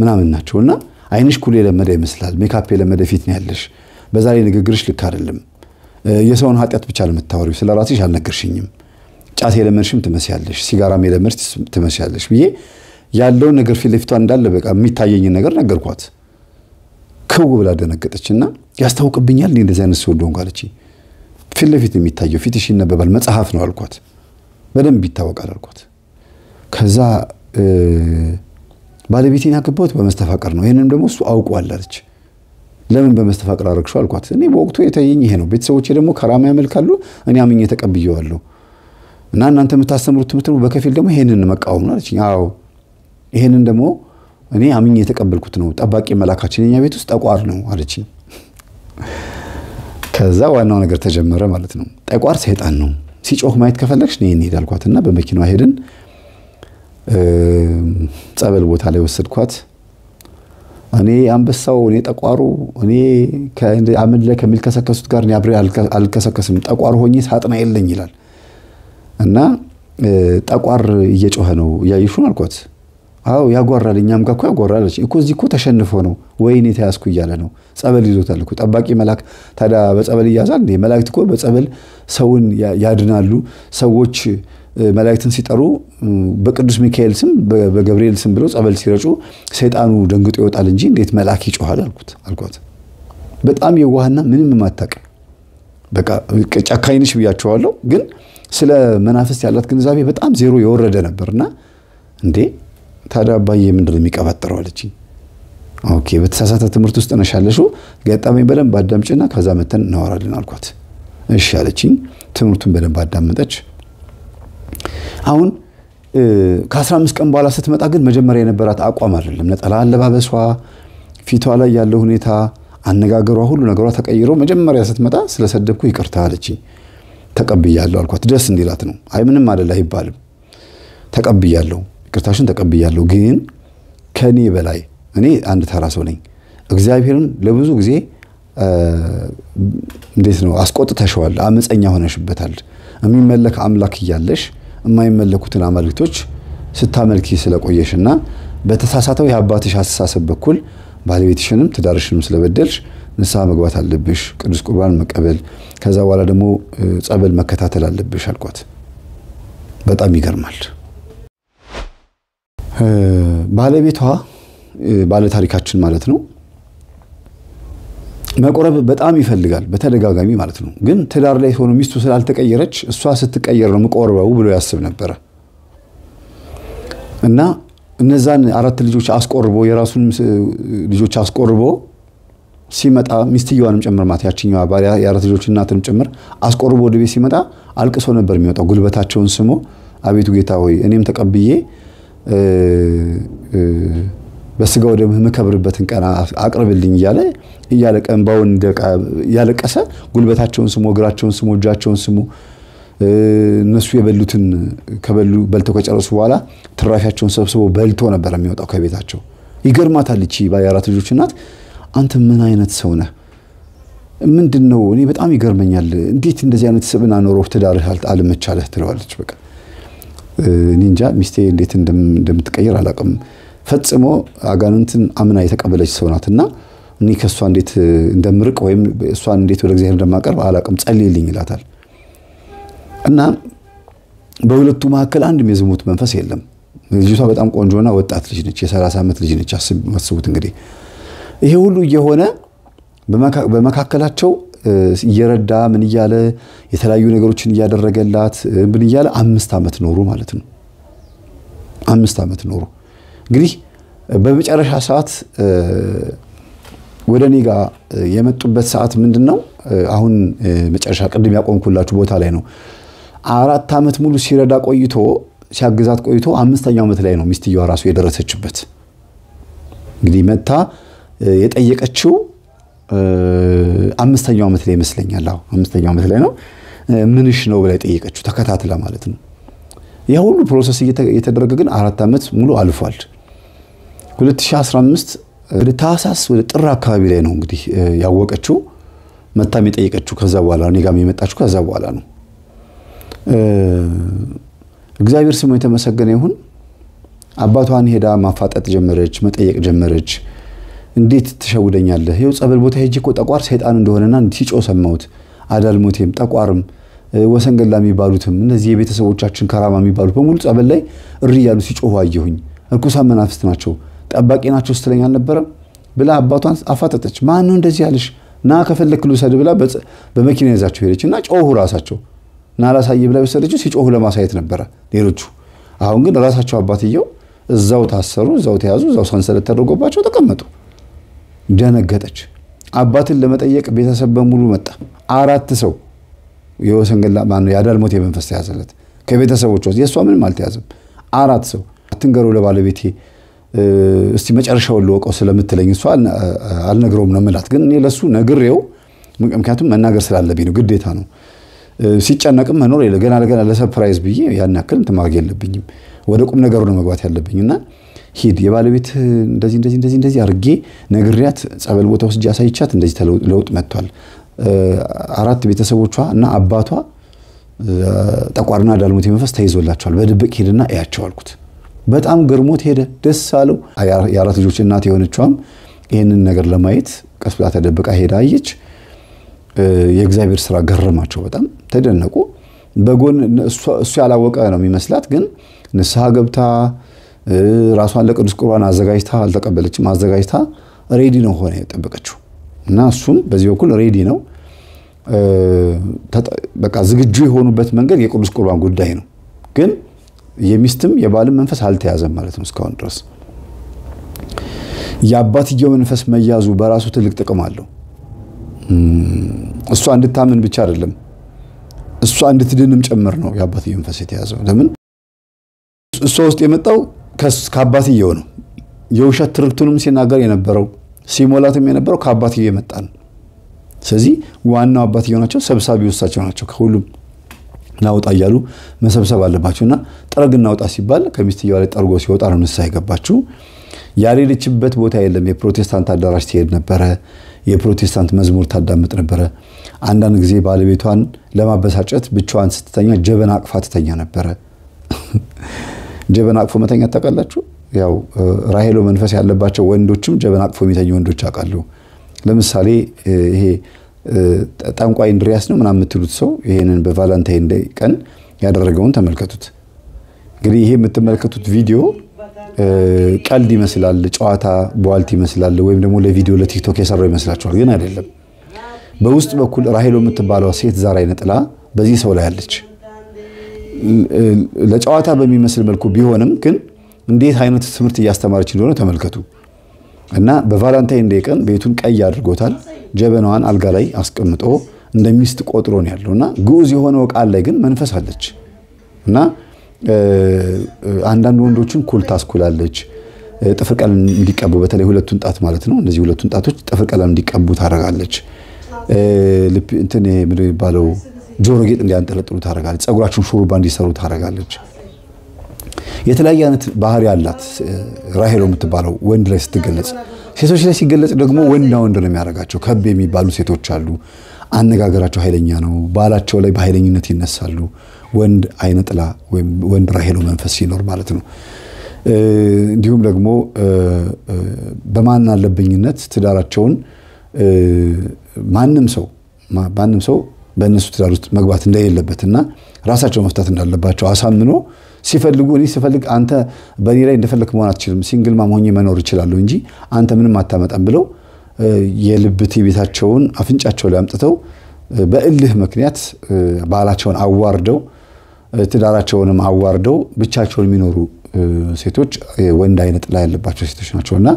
ምናምን ናቸው። እና አይንሽ ኩል የለመደ ይመስላል፣ ሜካፕ የለመደ ፊት ነው ያለሽ፣ በዛ ላይ ንግግርሽ ልክ አይደለም የሰውን ኃጢአት ብቻ ለምታወሪው ስለ ራስሽ አልነገርሽኝም፣ ጫት የለመድሽም ትመስያለሽ፣ ሲጋራም የለመድሽ ትመስያለሽ ብዬ ያለውን ነገር ፊት ለፊቷ እንዳለ በቃ የሚታየኝን ነገር ነገርኳት። ክው ብላ ደነገጠች እና ያስታውቅብኛል እኔ እንደዚህ አይነት ሰው እንደሆንኩ አለች። ፊት ለፊት የሚታየው ፊትሽ ይነበባል መጽሐፍ ነው አልኳት። በደንብ ይታወቃል አልኳት። ከዛ ባለቤቴን ያገባሁት በመስተፋቀር ነው፣ ይህንም ደግሞ እሱ አውቋል አለች። ለምን በመስተፋቅር አረግሹ አልኳት። እኔ በወቅቱ የታየኝ ይሄ ነው። ቤተሰቦቼ ደግሞ ከራማ ያመልካሉ፣ እኔ አምኜ ተቀብዬዋለሁ። እና እናንተ የምታስተምሩት ትምህርት በከፊል ደግሞ ይሄንን መቃወም ነው አለችኝ። አዎ ይሄንን ደግሞ እኔ አምኜ የተቀበልኩት ነው። ጠባቂ መላካችን የኛ ቤት ውስጥ ጠቋር ነው አለችኝ። ከዛ ዋናው ነገር ተጀመረ ማለት ነው። ጠቋር ሰይጣን ነው። ሲጮህ ማየት ከፈለግሽ እኔ እንሂድ አልኳትና በመኪናዋ ሄድን። ጸበል ቦታ ላይ ወሰድኳት። እኔ አንበሳው እኔ ጠቋሩ እኔ አመድ ላይ ከሚልከሰከሱት ጋር እኔ አብሬ አልከሰከስም፣ ጠቋር ሆኜ ሳጥና የለኝ ይላል እና ጠቋር እየጮኸ ነው እያየሹ አልኳት። አዎ ያጓራል፣ እኛም ጋር እኮ ያጓራል እኮ። እዚህ እኮ ተሸንፎ ነው ወይኔ ተያዝኩ እያለ ነው። ጸበል ይዞታል እኮ ጠባቂ መልአክ። ታዲያ በጸበል ይያዛል? መላእክት እኮ በጸበል ሰውን ያድናሉ ሰዎች መላእክትን ሲጠሩ በቅዱስ ሚካኤል ስም በገብርኤል ስም ብለው ጸበል ሲረጩ ሰይጣኑ ደንግጦ ይወጣል እንጂ እንዴት መልአክ ይጮኋል አልኩት አልኳት። በጣም የዋህና ምንም የማታውቅ በቃ ጨካኝ ነሽ ብያቸዋለሁ። ግን ስለ መናፍስት ያላት ግንዛቤ በጣም ዜሮ የወረደ ነበርና እንዴ ታዲያ አባዬ ምንድን ነው የሚቀባጠረው አለችኝ። ኦኬ በተሳሳተ ትምህርት ውስጥ ነሻለሹ ያለሽው፣ ገጠመኝ በደንብ አዳምጭና ከዛ መተን እናወራለን አልኳት። እሺ አለችኝ። ትምህርቱን በደንብ አዳመጠች። አሁን ከ15 ቀን በኋላ ስትመጣ ግን መጀመሪያ የነበራት አቋም አይደለም። ነጠላ አለባበሷ፣ ፊቷ ላይ ያለው ሁኔታ፣ አነጋገሯ፣ ሁሉ ነገሯ ተቀይሮ መጀመሪያ ስትመጣ ስለሰደብኩ ይቅርታ አለች። ተቀብያለሁ አልኳት። ደስ እንዲላት ነው። አይ ምንም አይደል አይባልም። ተቀብያለሁ፣ ይቅርታሽን ተቀብያለሁ። ግን ከኔ በላይ እኔ አንድ ተራ ሰው ነኝ። እግዚአብሔርን ለብዙ ጊዜ እንዴት ነው አስቆጥተሸዋል፣ አመፀኛ ሆነሽበታል። የሚመለክ አምላክ እያለሽ የማይመለኩትን አማልክቶች ስታመልኪ ስለቆየሽና በተሳሳተው የአባትሽ አስተሳሰብ በኩል ባለቤትሽንም ትዳርሽንም ስለበደልሽ ንስሐ መግባት አለብሽ፣ ቅዱስ ቁርባን መቀበል፣ ከዛ በኋላ ደግሞ ጸበል መከታተል አለብሽ አልኳት። በጣም ይገርማል። ባለቤቷ ባለታሪካችን ማለት ነው መቆረብ በጣም ይፈልጋል በተደጋጋሚ ማለት ነው። ግን ትዳር ላይ ሆኖ ሚስቱ ስላልተቀየረች እሷ ስትቀየር ነው የምቆርበው ብሎ ያስብ ነበረ እና እነዛን አራት ልጆች አስቆርቦ የራሱን ልጆች አስቆርቦ ሲመጣ ሚስትየዋንም ጭምር ማለት ያችኛዋ ባሪያ የአራት ልጆች እናትንም ጭምር አስቆርቦ ወደ ቤት ሲመጣ አልቅሶ ነበር የሚወጣው። ጉልበታቸውን ስሞ አቤቱ ጌታ ሆይ እኔም ተቀብዬ በስጋው ደግሞ የምከብርበትን ቀን አቅርብልኝ እያለ እያለቀ እንባውን እያለቀሰ ጉልበታቸውን ስሙ እግራቸውን ስሙ እጃቸውን ስሙ እነሱ የበሉትን ከበሉ በልተው ከጨረሱ በኋላ ትራፊያቸውን ሰብስቦ በልቶ ነበር የሚወጣው ከቤታቸው። ይገርማታል ይቺ የአራት ልጆች እናት። አንተ ምን አይነት ሰው ነህ? ምንድን ነው? እኔ በጣም ይገርመኛል። እንዴት እንደዚህ አይነት ስብና ኖሮ ትዳርህ አልመቻለህ? ትለዋለች። በቃ እኔ እንጃ ሚስቴ እንዴት እንደምትቀይር አላውቅም። ፈጽሞ አጋንንትን አምና የተቀበለች ሰው ናትና እኔ ከእሷ እንዴት እንደምርቅ ወይም እሷን እንዴት ወደ እግዚአብሔር እንደማቀርብ አላቅም፣ ጸልይልኝ ይላታል። እና በሁለቱ መካከል አንድም የዝሙት መንፈስ የለም። ልጅቷ በጣም ቆንጆና ወጣት ልጅ ነች። የ30 ዓመት ልጅ ነች። አስቡት እንግዲህ ይሄ ሁሉ እየሆነ በመካከላቸው እየረዳ ምን እያለ የተለያዩ ነገሮችን እያደረገላት ምን እያለ አምስት ዓመት ኖሩ ማለት ነው። አምስት ዓመት ኖሩ። እንግዲህ በመጨረሻ ሰዓት ወደ እኔ ጋር የመጡበት ሰዓት ምንድን ነው? አሁን መጨረሻ ቅድም ያቆምኩላችሁ ቦታ ላይ ነው። አራት ዓመት ሙሉ ሲረዳ ቆይቶ ሲያግዛት ቆይቶ አምስተኛው ዓመት ላይ ነው ሚስትየዋ ራሱ የደረሰችበት። እንግዲህ መታ የጠየቀችው አምስተኛው ዓመት ላይ ይመስለኛል። አዎ አምስተኛው ዓመት ላይ ነው። ምንሽ ነው ብላ የጠየቀችው ተከታትላ ማለት ነው። ያ ሁሉ ፕሮሰስ እየተደረገ ግን አራት ዓመት ሙሉ አልፏል። 2015 ወደ ታህሳስ ወደ ጥር አካባቢ ላይ ነው እንግዲህ ያወቀችው መታም የጠየቀችው ከዛ በኋላ እኔ ጋም የመጣችው ከዛ በኋላ ነው። እግዚአብሔር ስሙ የተመሰገነ ይሁን። አባቷን ሄዳ ማፋጠጥ ጀመረች፣ መጠየቅ ጀመረች። እንዴት ትሸውደኛለህ? ይኸው ጸበል ቦታ ሄጄ እኮ ጠቋር ሰይጣን እንደሆነና ሲጮህ ሰማሁት። አዳልሞቴም ጠቋርም ወሰንገላ የሚባሉትም እነዚህ የቤተሰቦቻችን ከራማ የሚባሉት በሙሉ ጸበል ላይ እሪ እያሉ ሲጮሁ አየሁኝ። እርኩሳን መናፍስት ናቸው ጠባቂ ናቸው ስትለኝ አልነበረም ብላ አባቷን አፋጠጠች። ማን እንደዚህ ያለሽ? ና ከፈለክ ልውሰድ ብላ በመኪና ይዛቸው ሄደች እና ጮሁ። ራሳቸው ና ላሳየ ብላ ወሰደችው። ሲጮሁ ለማሳየት ነበረ ሌሎቹ። አሁን ግን ራሳቸው አባትየው እዛው ታሰሩ፣ እዛው ተያዙ፣ እዛው ሰንሰለት ተደርጎባቸው ተቀመጡ። ደነገጠች። አባትን ለመጠየቅ ቤተሰብ በሙሉ መጣ። አራት ሰው የወሰንገላ ማነው የአዳልሞት የመንፈስ ተያዘለት ከቤተሰቦች ውስጥ የእሷ ምንም አልተያዘም። አራት ሰው አትንገሩ ለባለቤቴ እስቲ መጨረሻውን ልወቀው ስለምትለኝ እሷ አልነግረውም ነው የምላት። ግን እኔ ለሱ ነግሬው፣ ምክንያቱም መናገር ስላለብኝ ነው፣ ግዴታ ነው። ሲጨነቅም መኖር የለ ገና ለገና ለሰርፕራይዝ ብዬ ያን ያክል ትማግ የለብኝም። ወደ ቁም ነገሩ ነው መግባት ያለብኝ እና ሂድ የባለቤት እንደዚህ እንደዚህ እንደዚህ እንደዚህ አድርጌ ነግሪያት ጸበል ቦታ ውስጥ አሳይቻት እንደዚህ ለውጥ መጥቷል። አራት ቤተሰቦቿ እና አባቷ ጠቋርና ዳልሞት መንፈስ ተይዞላቸዋል። በድብቅ ሄድና እያቸው አልኩት። በጣም ገርሞት ሄደ። ደስ አለው። የአራት ልጆች እናት የሆነችዋም ይህንን ነገር ለማየት ቀስ ብላ ተደብቃ ሄዳ አየች። የእግዚአብሔር ስራ ገረማቸው። በጣም ተደነቁ። በጎን እሱ ያላወቀ ነው የሚመስላት፣ ግን ንስሐ ገብታ ራሷን ለቅዱስ ቁርባን አዘጋጅታ አልተቀበለችም። አዘጋጅታ ሬዲ ነው ሆነ የጠበቀችው እና እሱም በዚህ በኩል ሬዲ ነው። በቃ ዝግጁ የሆኑበት መንገድ የቅዱስ ቁርባን ጉዳይ ነው ግን የሚስትም የባልም መንፈስ አልተያዘም ማለት ነው እስካሁን ድረስ። የአባትየው መንፈስ መያዙ በራሱ ትልቅ ጥቅም አለው። እሷ እንድታምን ብቻ አይደለም፣ እሷ እንድትድንም ጭምር ነው የአባትየው መንፈስ የተያዘው። ለምን እሷ ውስጥ የመጣው ከአባትየው ነው። የውሸት ትርክቱንም ሲናገር የነበረው ሲሞላትም የነበረው ከአባትየው የመጣ ነው። ስለዚህ ዋናው አባትየው ናቸው፣ ሰብሳቢ ውሳቸው ናቸው ከሁሉም ናውጣ እያሉ መሰብሰብ አለባቸው እና ጠረግ እናውጣ ሲባል ከሚስትየዋ ላይ ጠርጎ ሲወጣ ነው ንስሐ የገባችው። ያልሄደችበት ቦታ የለም። የፕሮቴስታንት አዳራሽ ትሄድ ነበረ። የፕሮቴስታንት መዝሙር ታዳምጥ ነበረ። አንዳንድ ጊዜ ባለቤቷን ለማበሳጨት ብቻዋን ስትተኛ ጀበና አቅፋ ትተኛ ነበረ። (laughs) ጀበና አቅፎ መተኛ ታውቃላችሁ? ያው ራሄሎ መንፈስ ያለባቸው ወንዶችም ጀበና አቅፎ የሚተኙ ወንዶች አውቃለሁ። ለምሳሌ ይሄ ጠንቋይ እንድሪያስ ነው ምናምን የምትሉት ሰው ይሄንን በቫላንታይን ዴይ ቀን ያደረገውን ተመልከቱት። እንግዲህ ይሄ የምትመለከቱት ቪዲዮ ቀልድ ይመስላል፣ ጨዋታ በዋልት ይመስላል፣ ወይም ደግሞ ለቪዲዮ ለቲክቶክ የሰራው ይመስላችኋል፣ ግን አይደለም። በውስጥ በኩል ራሄሎ የምትባለው ሴት ዛራይ አይነጥላ በዚህ ሰው ላይ አለች። ለጨዋታ በሚመስል መልኩ ቢሆንም ግን እንዴት አይነት ትምህርት እያስተማረች እንደሆነ ተመልከቱ። እና በቫላንታይን ዴይ ቀን ቤቱን ቀይ አድርጎታል። ጀበናዋን አልጋ ላይ አስቀምጦ እንደሚስት ቆጥሮ ነው ያለው እና ግዑዝ የሆነው ቃል ላይ ግን መንፈስ አለች እና አንዳንድ ወንዶችን ኩል ታስኩላለች። ጥፍር ቀለም እንዲቀቡ በተለይ ሁለቱን ጣት ማለት ነው። እነዚህ ሁለቱን ጣቶች ጥፍር ቀለም እንዲቀቡ ታደርጋለች። እንትን የሚባለው ጆሮ ጌጥ እንዲያንጠለጥሉ ታደርጋለች። ፀጉራቸውን ሹሩባ እንዲሰሩ ታደርጋለች። የተለያየ አይነት ባህሪ ያላት ራሄሎ የምትባለው ወንድ ላይ ስትገለጽ፣ ሴቶች ላይ ሲገለጽ ደግሞ ወንድ ወንድ ነው የሚያደርጋቸው። ከብ የሚባሉ ሴቶች አሉ። አነጋገራቸው ኃይለኛ ነው። ባላቸው ላይ በኃይለኝነት ይነሳሉ። ወንድ አይነጥላ ወይም ወንድ ራሄሎ መንፈስ ሲኖር ማለት ነው። እንዲሁም ደግሞ በማን አለብኝነት ትዳራቸውን ማንም ሰው ማንም ሰው በእነሱ ትዳር ውስጥ መግባት እንደሌለበት እና ራሳቸው መፍታት እንዳለባቸው አሳምኖ ሲፈልጉ እኔ ስፈልግ አንተ በእኔ ላይ እንደፈለክ መሆን አትችልም፣ ሲንግል ማም ሆኜ መኖር ይችላሉ እንጂ አንተ ምንም አታመጣም ብለው የልብ ቤታቸውን አፍንጫቸው ላይ አምጥተው በእልህ ምክንያት ባህላቸውን አዋርደው ትዳራቸውንም አዋርደው ብቻቸውን የሚኖሩ ሴቶች ወንድ አይነት ላይ ያለባቸው ሴቶች ናቸው እና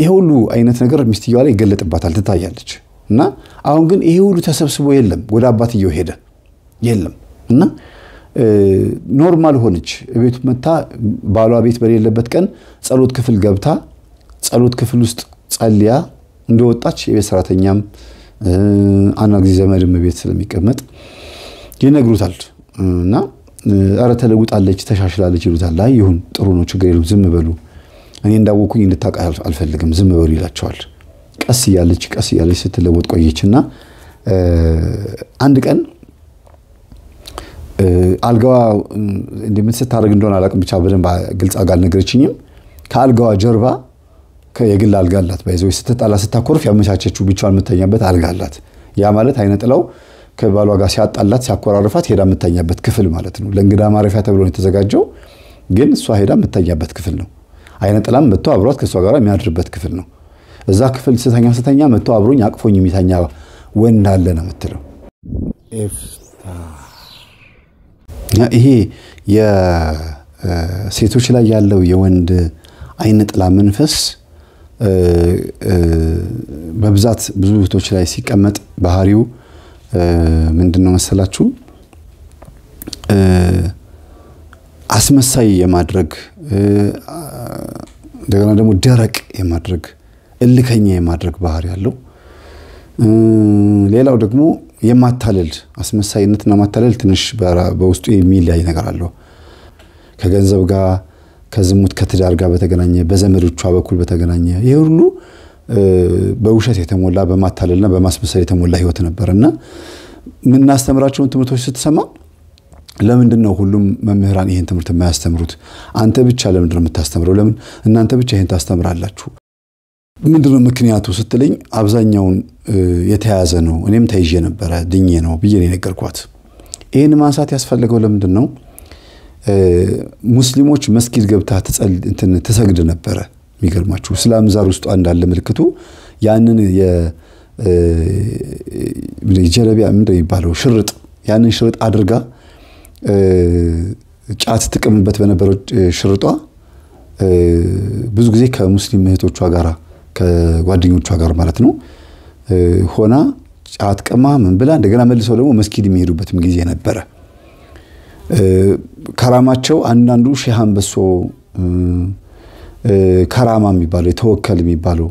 ይሄ ሁሉ አይነት ነገር ሚስትየዋ ላይ ይገለጥባታል፣ ትታያለች። እና አሁን ግን ይሄ ሁሉ ተሰብስቦ የለም፣ ወደ አባትየው ሄደ የለም እና ኖርማል ሆነች። ቤቱ መታ ባሏ ቤት በሌለበት ቀን ጸሎት ክፍል ገብታ ጸሎት ክፍል ውስጥ ጸልያ እንደወጣች የቤት ሰራተኛም አንዳንድ ጊዜ ዘመድም ቤት ስለሚቀመጥ ይነግሩታል እና ኧረ ተለውጣለች፣ ተሻሽላለች ይሉታል። አይ ይሁን፣ ጥሩ ነው፣ ችግር የለም፣ ዝም በሉ፣ እኔ እንዳወኩኝ እንድታቃ አልፈልግም፣ ዝም በሉ ይላቸዋል። ቀስ እያለች ቀስ እያለች ስትለወጥ ቆየች እና አንድ ቀን አልጋዋ እንደምን ስታደርግ እንደሆነ አላውቅም፣ ብቻ በደንብ ግልጽ አድርጋ አልነገረችኝም። ከአልጋዋ ጀርባ የግል አልጋ አላት። ባይዘ ስትጣላ ስታኮርፍ ያመቻቸችው ብቻዋን የምተኛበት አልጋ አላት። ያ ማለት አይነጥለው ከባሏ ጋር ሲያጣላት ሲያኮራርፋት ሄዳ የምተኛበት ክፍል ማለት ነው። ለእንግዳ ማረፊያ ተብሎ ነው የተዘጋጀው፣ ግን እሷ ሄዳ የምተኛበት ክፍል ነው። አይነጥላም መጥቶ አብሯት ከእሷ ጋር የሚያድርበት ክፍል ነው። እዛ ክፍል ስተኛ ስተኛ መጥቶ አብሮኝ አቅፎኝ የሚተኛ ወንድ አለ ነው የምትለው ይሄ የሴቶች ላይ ያለው የወንድ አይነ ጥላ መንፈስ በብዛት ብዙ እህቶች ላይ ሲቀመጥ ባህሪው ምንድን ነው መሰላችሁ? አስመሳይ የማድረግ እንደገና ደግሞ ደረቅ የማድረግ እልከኛ የማድረግ ባህሪ አለው። ሌላው ደግሞ የማታለል አስመሳይነትና ማታለል ትንሽ በውስጡ የሚለያይ ነገር አለው። ከገንዘብ ጋር ከዝሙት ከትዳር ጋር በተገናኘ በዘመዶቿ በኩል በተገናኘ ይህ ሁሉ በውሸት የተሞላ በማታለልና በማስመሰል የተሞላ ህይወት ነበር እና የምናስተምራቸውን ትምህርቶች ስትሰማ ለምንድን ነው ሁሉም መምህራን ይህን ትምህርት የማያስተምሩት? አንተ ብቻ ለምንድን ነው የምታስተምረው? ለምን እናንተ ብቻ ይህን ታስተምራላችሁ? ምንድነው ምክንያቱ ስትለኝ አብዛኛውን የተያዘ ነው። እኔም ተይዤ ነበረ ድኜ ነው ብዬ የነገርኳት። ይህን ማንሳት ያስፈለገው ለምንድን ነው? ሙስሊሞች መስጊድ ገብታ ትሰግድ ነበረ። የሚገርማችሁ ስላም ዛር ውስጧ እንዳለ ምልክቱ ያንን የጀለቢያ ምንድ የሚባለው ሽርጥ ያንን ሽርጥ አድርጋ ጫት ትቅምበት በነበረው ሽርጧ ብዙ ጊዜ ከሙስሊም እህቶቿ ጋራ ከጓደኞቿ ጋር ማለት ነው ሆና ጫት ቅማ ምን ብላ እንደገና መልሰው ደግሞ መስጊድ የሚሄዱበትም ጊዜ ነበረ። ከራማቸው አንዳንዱ ሼህ አንበሶ ከራማ የሚባለው የተወከል የሚባለው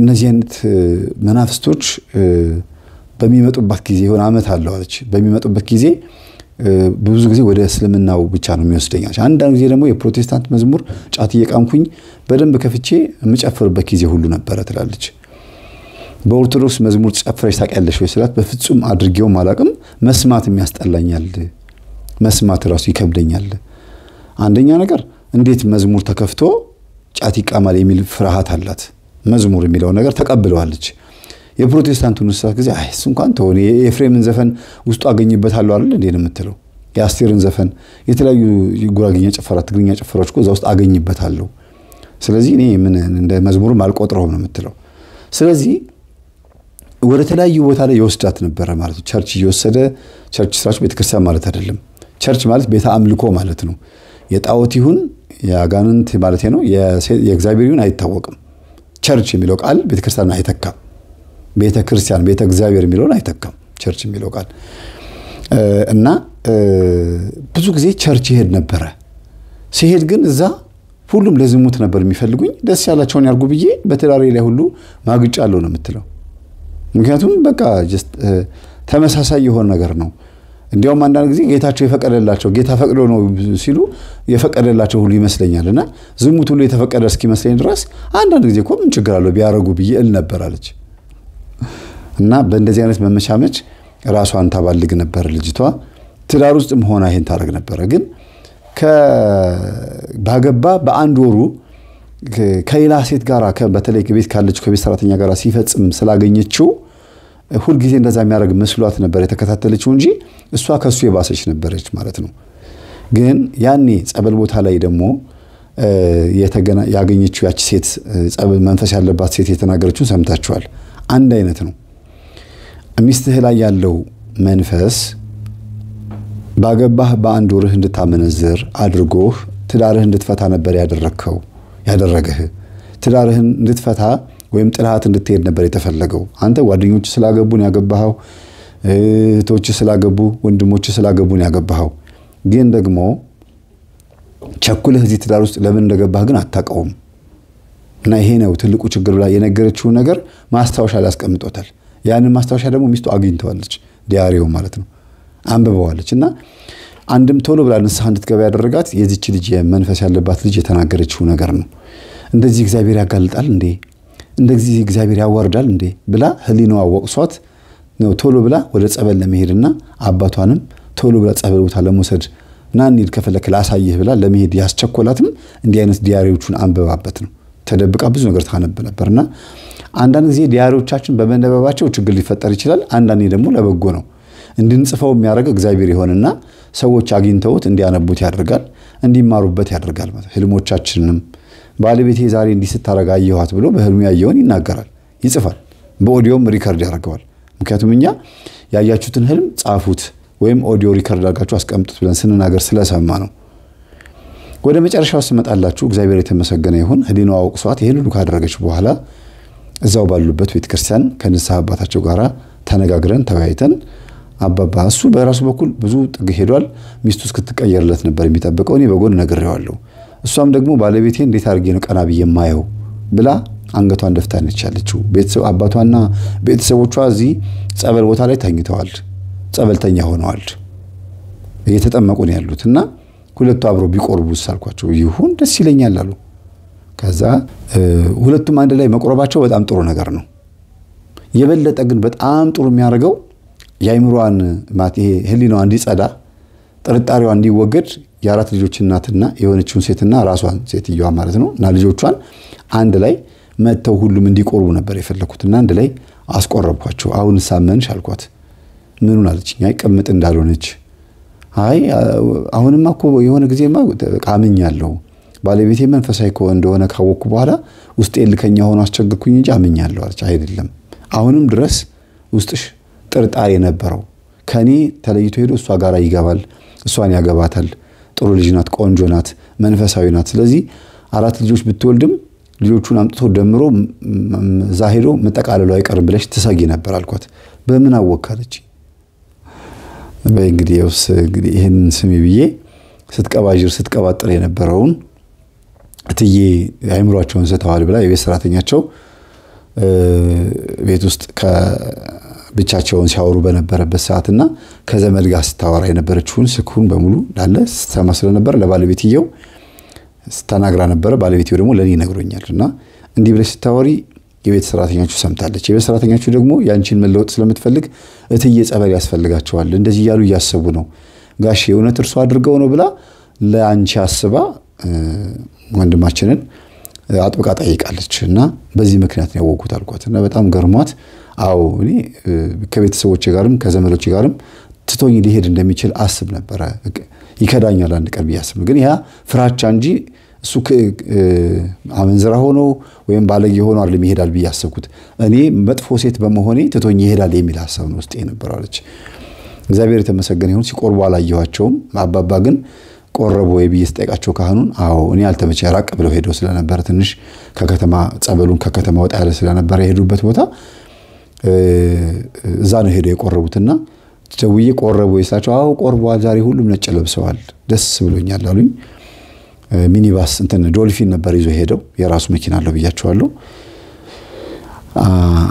እነዚህ አይነት መናፍስቶች በሚመጡበት ጊዜ የሆነ አመት አለዋለች በሚመጡበት ጊዜ ብዙ ጊዜ ወደ እስልምናው ብቻ ነው የሚወስደኛል። አንዳንድ ጊዜ ደግሞ የፕሮቴስታንት መዝሙር ጫት እየቃምኩኝ በደንብ ከፍቼ የምጨፍርበት ጊዜ ሁሉ ነበረ ትላለች። በኦርቶዶክስ መዝሙር ጨፍረሽ ታውቂያለሽ ወይ ስላት በፍጹም አድርጌውም አላቅም። መስማት የሚያስጠላኛል፣ መስማት ራሱ ይከብደኛል። አንደኛ ነገር እንዴት መዝሙር ተከፍቶ ጫት ይቃማል የሚል ፍርሃት አላት። መዝሙር የሚለውን ነገር ተቀብለዋለች። የፕሮቴስታንቱን ንስሳት ጊዜ እሱ እንኳን ተሆነ የኤፍሬምን ዘፈን ውስጡ አገኝበታለሁ አለ እንዴ ነው የምትለው። የአስቴርን ዘፈን የተለያዩ ጉራግኛ ጭፈራ፣ ትግርኛ ጭፈራዎች እኮ እዛ ውስጥ አገኝበታለሁ። ስለዚህ እኔ ምን እንደ መዝሙርም አልቆጥረውም ነው የምትለው። ስለዚህ ወደ ተለያዩ ቦታ ላይ የወስዳት ነበረ ማለት ነው። ቸርች እየወሰደ ቸርች ስራች ቤተክርስቲያን ማለት አይደለም። ቸርች ማለት ቤተ አምልኮ ማለት ነው። የጣዖት ይሁን የአጋንንት ማለት ነው የእግዚአብሔር ይሁን አይታወቅም። ቸርች የሚለው ቃል ቤተክርስቲያን አይተካም። ቤተ ክርስቲያን ቤተ እግዚአብሔር የሚለውን አይተካም ቸርች የሚለው ቃል እና ብዙ ጊዜ ቸርች ይሄድ ነበረ ሲሄድ ግን እዛ ሁሉም ለዝሙት ነበር የሚፈልጉኝ ደስ ያላቸውን ያርጉ ብዬ በትዳሬ ላይ ሁሉ ማግጫ አለው ነው የምትለው ምክንያቱም በቃ ተመሳሳይ የሆነ ነገር ነው እንዲያውም አንዳንድ ጊዜ ጌታቸው የፈቀደላቸው ጌታ ፈቅዶ ነው ሲሉ የፈቀደላቸው ሁሉ ይመስለኛል እና ዝሙት ሁሉ የተፈቀደ እስኪመስለኝ ድረስ አንዳንድ ጊዜ እኮ ምን ችግር አለው ቢያረጉ ብዬ እል አለች እና በእንደዚህ አይነት መመቻመች ራሷን ታባልግ ነበር ልጅቷ። ትዳር ውስጥም ሆና ይሄን ታደርግ ነበረ። ግን ባገባ በአንድ ወሩ ከሌላ ሴት ጋር በተለይ ቤት ካለችው ከቤት ሰራተኛ ጋር ሲፈጽም ስላገኘችው ሁልጊዜ እንደዛ የሚያደርግ መስሏት ነበር የተከታተለችው እንጂ እሷ ከሱ የባሰች ነበረች ማለት ነው። ግን ያኔ ጸበል ቦታ ላይ ደግሞ ያገኘችው ያች ሴት ጸበል መንፈስ ያለባት ሴት የተናገረችውን ሰምታችኋል። አንድ አይነት ነው። ሚስትህ ላይ ያለው መንፈስ ባገባህ በአንድ ወርህ እንድታመነዝር አድርጎህ ትዳርህ እንድትፈታ ነበር ያደረግከው ያደረገህ ትዳርህን እንድትፈታ ወይም ጥልሃት እንድትሄድ ነበር የተፈለገው። አንተ ጓደኞች ስላገቡን ያገባኸው፣ እህቶች ስላገቡ፣ ወንድሞች ስላገቡን ያገባኸው። ግን ደግሞ ቸኩልህ እዚህ ትዳር ውስጥ ለምን እንደገባህ ግን አታውቀውም። እና ይሄ ነው ትልቁ ችግር ብላ የነገረችውን ነገር ማስታወሻ ላይ አስቀምጦታል። ያንን ማስታወሻ ደግሞ ሚስቱ አግኝተዋለች፣ ዲያሪው ማለት ነው። አንብበዋለች እና አንድም ቶሎ ብላ ንስሐ እንድትገባ ያደረጋት የዚች ልጅ መንፈስ ያለባት ልጅ የተናገረችው ነገር ነው። እንደዚህ እግዚአብሔር ያጋልጣል እንዴ? እንደዚህ እግዚአብሔር ያዋርዳል እንዴ? ብላ ህሊናዋ ወቅሷት ነው ቶሎ ብላ ወደ ጸበል ለመሄድና አባቷንም ቶሎ ብላ ጸበል ቦታ ለመውሰድ ና እንሂድ ከፈለክ ላሳይህ ብላ ለመሄድ ያስቸኮላትም እንዲህ አይነት ዲያሪዎቹን አንብባበት ነው። ተደብቃ ብዙ ነገር ታነብ ነበርና አንዳንድ ጊዜ ዲያሪዎቻችን በመነበባቸው ችግር ሊፈጠር ይችላል። አንዳንዴ ደግሞ ለበጎ ነው። እንድንጽፈው የሚያደርግ እግዚአብሔር ይሆንና ሰዎች አግኝተውት እንዲያነቡት ያደርጋል፣ እንዲማሩበት ያደርጋል። ህልሞቻችንንም ባለቤቴ ዛሬ እንዲህ ስታረግ አየኋት ብሎ በህልሙ ያየውን ይናገራል፣ ይጽፋል፣ በኦዲዮም ሪከርድ ያደርገዋል። ምክንያቱም እኛ ያያችሁትን ህልም ጻፉት ወይም ኦዲዮ ሪከርድ አድርጋችሁ አስቀምጡት ብለን ስንናገር ስለሰማ ነው። ወደ መጨረሻው ስመጣላችሁ እግዚአብሔር የተመሰገነ ይሁን። ህሊናዋ ሰዋት ይህን ሁሉ ካደረገች በኋላ እዛው ባሉበት ቤተክርስቲያን ከንስሐ አባታቸው ጋር ተነጋግረን ተወያይተን አባባ እሱ በራሱ በኩል ብዙ ጥግ ሄዷል። ሚስቱ እስክትቀየርለት ነበር የሚጠብቀው። እኔ በጎን ነግሬዋለሁ። እሷም ደግሞ ባለቤቴ እንዴት አድርጌ ነው ቀና ብዬ የማየው ብላ አንገቷን ደፍታ ነች ያለችው። አባቷና ቤተሰቦቿ እዚህ ጸበል ቦታ ላይ ተኝተዋል፣ ጸበልተኛ ሆነዋል፣ እየተጠመቁ ነው ያሉት እና ሁለቱ አብረው ቢቆርቡ ሳልኳቸው ይሁን ደስ ይለኛል አሉ። ከዛ ሁለቱም አንድ ላይ መቆረባቸው በጣም ጥሩ ነገር ነው። የበለጠ ግን በጣም ጥሩ የሚያደርገው የአይምሯን ይሄ ህሊናዋ እንዲጸዳ ጥርጣሬዋ እንዲወገድ የአራት ልጆች እናትና የሆነችውን ሴትና ራሷን ሴትዮዋ ማለት ነው እና ልጆቿን አንድ ላይ መጥተው ሁሉም እንዲቆርቡ ነበር የፈለኩትና አንድ ላይ አስቆረብኳቸው። አሁን ሳመንሽ አልኳት። ምኑን አለችኝ። አይ ቅምጥ እንዳልሆነች አይ አሁንማ እኮ የሆነ ጊዜማ ቃምኛለሁ ባለቤቴ መንፈሳዊ ከሆነ እንደሆነ ካወቅኩ በኋላ ውስጤ ልከኛ ሆኖ አስቸግርኩኝ እንጂ አምኛለሁ አለች። አይደለም አሁንም ድረስ ውስጥሽ ጥርጣሬ ነበረው። ከኔ ተለይቶ ሄዶ እሷ ጋር ይገባል፣ እሷን ያገባታል፣ ጥሩ ልጅ ናት፣ ቆንጆ ናት፣ መንፈሳዊ ናት። ስለዚህ አራት ልጆች ብትወልድም ልጆቹን አምጥቶ ደምሮ እዛ ሄዶ መጠቃለሉ አይቀርም ብለሽ ትሰጊ ነበር አልኳት። በምን አወካለች? በእንግዲህ ውስ ይህን ስሚ ብዬ ስትቀባዥር ስትቀባጥር የነበረውን እትዬ አይምሯቸውን ስተዋል ብላ የቤት ሰራተኛቸው ቤት ውስጥ ብቻቸውን ሲያወሩ በነበረበት ሰዓትና ከዘመድ ጋር ስታወራ የነበረችውን ስልኩን በሙሉ ላለ ስትሰማ ስለነበረ ለባለቤትየው ስታናግራ ነበረ። ባለቤትየው ደግሞ ለእኔ ይነግሮኛል እና እንዲህ ብለሽ ስታወሪ የቤት ሰራተኛችሁ ሰምታለች። የቤት ሰራተኛችሁ ደግሞ ያንቺን መለወጥ ስለምትፈልግ እትዬ ጸበል ያስፈልጋቸዋል፣ እንደዚህ እያሉ እያሰቡ ነው ጋሽ የእውነት እርሱ አድርገው ነው ብላ ለአንቺ አስባ ወንድማችንን አጥብቃ ጠይቃለች እና በዚህ ምክንያት ነው ያወቅሁት አልኳት እና በጣም ገርሟት አዎ እኔ ከቤተሰቦች ጋርም ከዘመዶች ጋርም ትቶኝ ሊሄድ እንደሚችል አስብ ነበረ። ይከዳኛል አንድ ቀን ብዬ አስብ፣ ግን ያ ፍራቻ እንጂ እሱ አመንዝራ ሆኖ ወይም ባለጌ ሆኖ አይደለም ይሄዳል ብዬ አስብኩት። እኔ መጥፎ ሴት በመሆኔ ትቶኝ ይሄዳል የሚል ሀሳብ ነው ውስጤ የነበረው አለች። እግዚአብሔር የተመሰገነ ይሁን። ሲቆርቡ አላየኋቸውም። አባባ ግን ቆረቡ ወይ ብዬ ስጠይቃቸው ካህኑን አዎ እኔ አልተመቼ ራቅ ብለው ሄደው ስለነበረ ትንሽ ከከተማ ጸበሉን ከከተማ ወጣ ያለ ስለነበረ የሄዱበት ቦታ እዛ ነው ሄደው የቆረቡትና ደውዬ ቆረቡ ወይ ስላቸው አዎ ቆርበዋል፣ ዛሬ ሁሉም ነጭ ለብሰዋል፣ ደስ ብሎኛል አሉኝ። ሚኒባስ እንትን ዶልፊን ነበር ይዞ ሄደው የራሱ መኪና አለው ብያቸዋለሁ።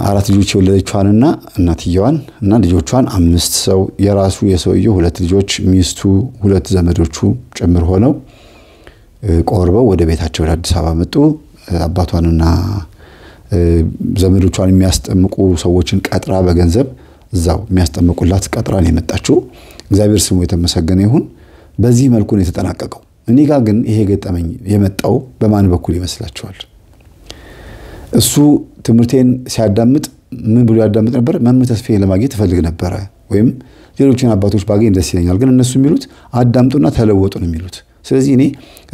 አራት ልጆች የወለደችዋንና እናትየዋን እና ልጆቿን አምስት ሰው የራሱ የሰውየው ሁለት ልጆች ሚስቱ ሁለት ዘመዶቹ ጭምር ሆነው ቆርበው ወደ ቤታቸው ወደ አዲስ አበባ መጡ። አባቷንና ዘመዶቿን የሚያስጠምቁ ሰዎችን ቀጥራ በገንዘብ እዛው የሚያስጠምቁላት ቀጥራ ነው የመጣችው። እግዚአብሔር ስሙ የተመሰገነ ይሁን። በዚህ መልኩ ነው የተጠናቀቀው። እኔ ጋር ግን ይሄ ገጠመኝ የመጣው በማን በኩል ይመስላችኋል? እሱ ትምህርቴን ሲያዳምጥ ምን ብሎ ያዳምጥ ነበር? መምህር ተስፋዬን ለማግኘት እፈልግ ነበረ ወይም ሌሎችን አባቶች ባገኝ ደስ ይለኛል። ግን እነሱ የሚሉት አዳምጡና ተለወጡ ነው የሚሉት። ስለዚህ እኔ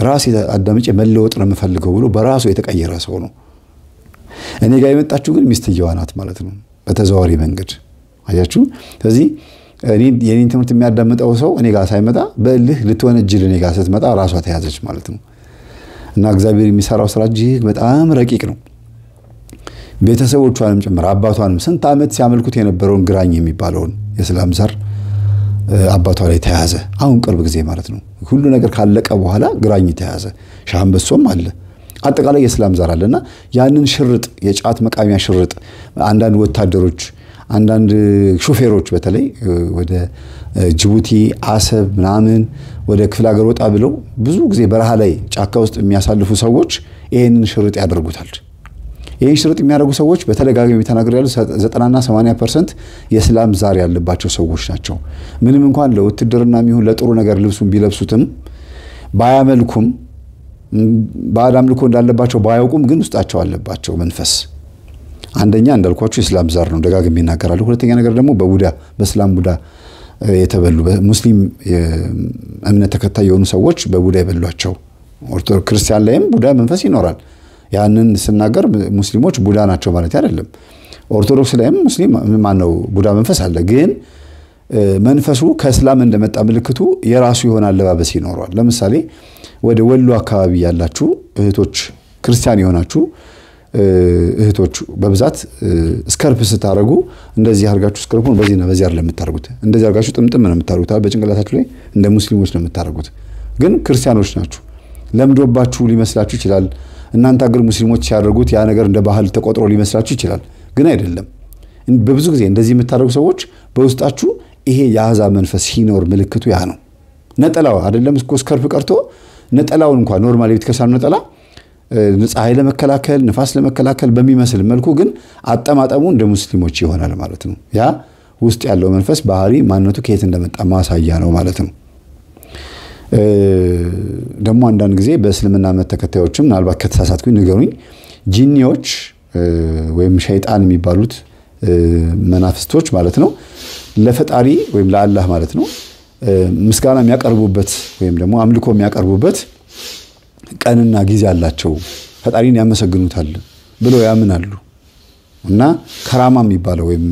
ራሴ አዳምጬ መለወጥ ነው የምፈልገው ብሎ በራሱ የተቀየረ ሰው ነው። እኔ ጋር የመጣችሁ ግን ሚስትየዋ ናት ማለት ነው፣ በተዘዋዋሪ መንገድ አያችሁ። ስለዚህ የኔን ትምህርት የሚያዳምጠው ሰው እኔ ጋር ሳይመጣ በእልህ ልትወነጅል እኔ ጋር ስትመጣ ራሷ ተያዘች ማለት ነው። እና እግዚአብሔር የሚሰራው ስራ እጅግ በጣም ረቂቅ ነው። ቤተሰቦቿንም ጭምር አባቷንም ስንት ዓመት ሲያመልኩት የነበረውን ግራኝ የሚባለውን የእስላም ዘር አባቷ ላይ ተያዘ። አሁን ቅርብ ጊዜ ማለት ነው። ሁሉ ነገር ካለቀ በኋላ ግራኝ ተያዘ። ሻምበሶም አለ። አጠቃላይ የእስላም ዘር አለና ያንን ሽርጥ፣ የጫት መቃሚያ ሽርጥ አንዳንድ ወታደሮች፣ አንዳንድ ሹፌሮች በተለይ ወደ ጅቡቲ፣ አሰብ ምናምን ወደ ክፍለ ሀገር ወጣ ብለው ብዙ ጊዜ በረሃ ላይ ጫካ ውስጥ የሚያሳልፉ ሰዎች ይህንን ሽርጥ ያደርጉታል። ይህን ሽርጥ የሚያደርጉ ሰዎች በተደጋጋሚ ተናግር ያሉ ዘጠናና 80 ፐርሰንት የእስላም ዛር ያለባቸው ሰዎች ናቸው። ምንም እንኳን ለውትድርና የሚሆን ለጥሩ ነገር ልብሱን ቢለብሱትም ባያመልኩም ባዕድ አምልኮ እንዳለባቸው ባያውቁም ግን ውስጣቸው አለባቸው መንፈስ አንደኛ እንዳልኳችሁ የእስላም ዛር ነው፣ ደጋግሜ ይናገራሉ። ሁለተኛ ነገር ደግሞ በቡዳ በእስላም ቡዳ የተበሉ በሙስሊም እምነት ተከታይ የሆኑ ሰዎች በቡዳ የበሏቸው ክርስቲያን ላይም ቡዳ መንፈስ ይኖራል። ያንን ስናገር ሙስሊሞች ቡዳ ናቸው ማለት አይደለም። ኦርቶዶክስ ላይም ሙስሊም ማነው ቡዳ መንፈስ አለ። ግን መንፈሱ ከእስላም እንደመጣ ምልክቱ የራሱ የሆነ አለባበስ ይኖረዋል። ለምሳሌ ወደ ወሎ አካባቢ ያላችሁ እህቶች፣ ክርስቲያን የሆናችሁ እህቶች በብዛት ስከርፕ ስታደረጉ እንደዚህ አርጋችሁ ስከርፑን በዚህና በዚህ አይደለም የምታደርጉት። እንደዚህ አርጋችሁ ጥምጥም ነው የምታደርጉት። በጭንቅላታችሁ ላይ እንደ ሙስሊሞች ነው የምታደርጉት። ግን ክርስቲያኖች ናችሁ። ለምዶባችሁ ሊመስላችሁ ይችላል። እናንተ አገር ሙስሊሞች ሲያደርጉት ያ ነገር እንደ ባህል ተቆጥሮ ሊመስላችሁ ይችላል፣ ግን አይደለም። በብዙ ጊዜ እንደዚህ የምታደርጉ ሰዎች በውስጣችሁ ይሄ የአሕዛብ መንፈስ ሲኖር ምልክቱ ያ ነው። ነጠላው አይደለም እስኮ ስከርፍ ቀርቶ ነጠላውን እንኳ ኖርማል የቤተ ነጠላ ፀሐይ ለመከላከል ንፋስ ለመከላከል በሚመስል መልኩ ግን አጠማጠሙ እንደ ሙስሊሞች ይሆናል ማለት ነው። ያ ውስጥ ያለው መንፈስ ባህሪ ማንነቱ ከየት እንደመጣ ማሳያ ነው ማለት ነው። ደግሞ አንዳንድ ጊዜ በእስልምና እምነት ተከታዮችም ምናልባት ከተሳሳትኩኝ ንገሩኝ። ጂኒዎች ወይም ሸይጣን የሚባሉት መናፍስቶች ማለት ነው ለፈጣሪ ወይም ለአላህ ማለት ነው ምስጋና የሚያቀርቡበት ወይም ደግሞ አምልኮ የሚያቀርቡበት ቀንና ጊዜ አላቸው። ፈጣሪን ያመሰግኑታል ብለው ያምናሉ እና ከራማ የሚባለው ወይም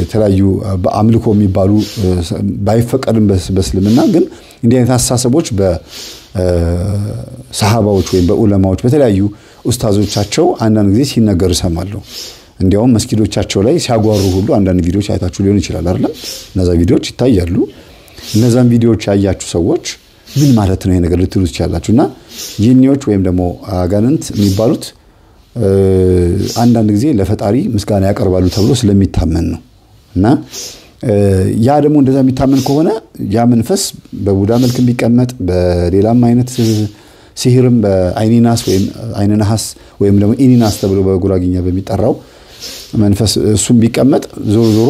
የተለያዩ በአምልኮ የሚባሉ ባይፈቀድም በስልምና ግን እንዲህ አይነት አስተሳሰቦች በሰሃባዎች ወይም በኡለማዎች በተለያዩ ኡስታዞቻቸው አንዳንድ ጊዜ ሲነገሩ ይሰማለሁ። እንዲያውም መስጊዶቻቸው ላይ ሲያጓሩ ሁሉ አንዳንድ ቪዲዮዎች አይታችሁ ሊሆን ይችላል አይደለም? እነዛ ቪዲዮዎች ይታያሉ። እነዛን ቪዲዮዎች ያያችሁ ሰዎች ምን ማለት ነው ይሄ ነገር ልትሉ ትችላላችሁ። እና ጂኒዎች ወይም ደግሞ አጋንንት የሚባሉት አንዳንድ ጊዜ ለፈጣሪ ምስጋና ያቀርባሉ ተብሎ ስለሚታመን ነው እና ያ ደግሞ እንደዛ የሚታመን ከሆነ ያ መንፈስ በቡዳ መልክ ቢቀመጥ በሌላም አይነት ሲህርም በአይኒናስ ወይም አይንናሐስ ወይም ደግሞ ኢኒናስ ተብሎ በጉራግኛ በሚጠራው መንፈስ እሱም ቢቀመጥ ዞሮ ዞሮ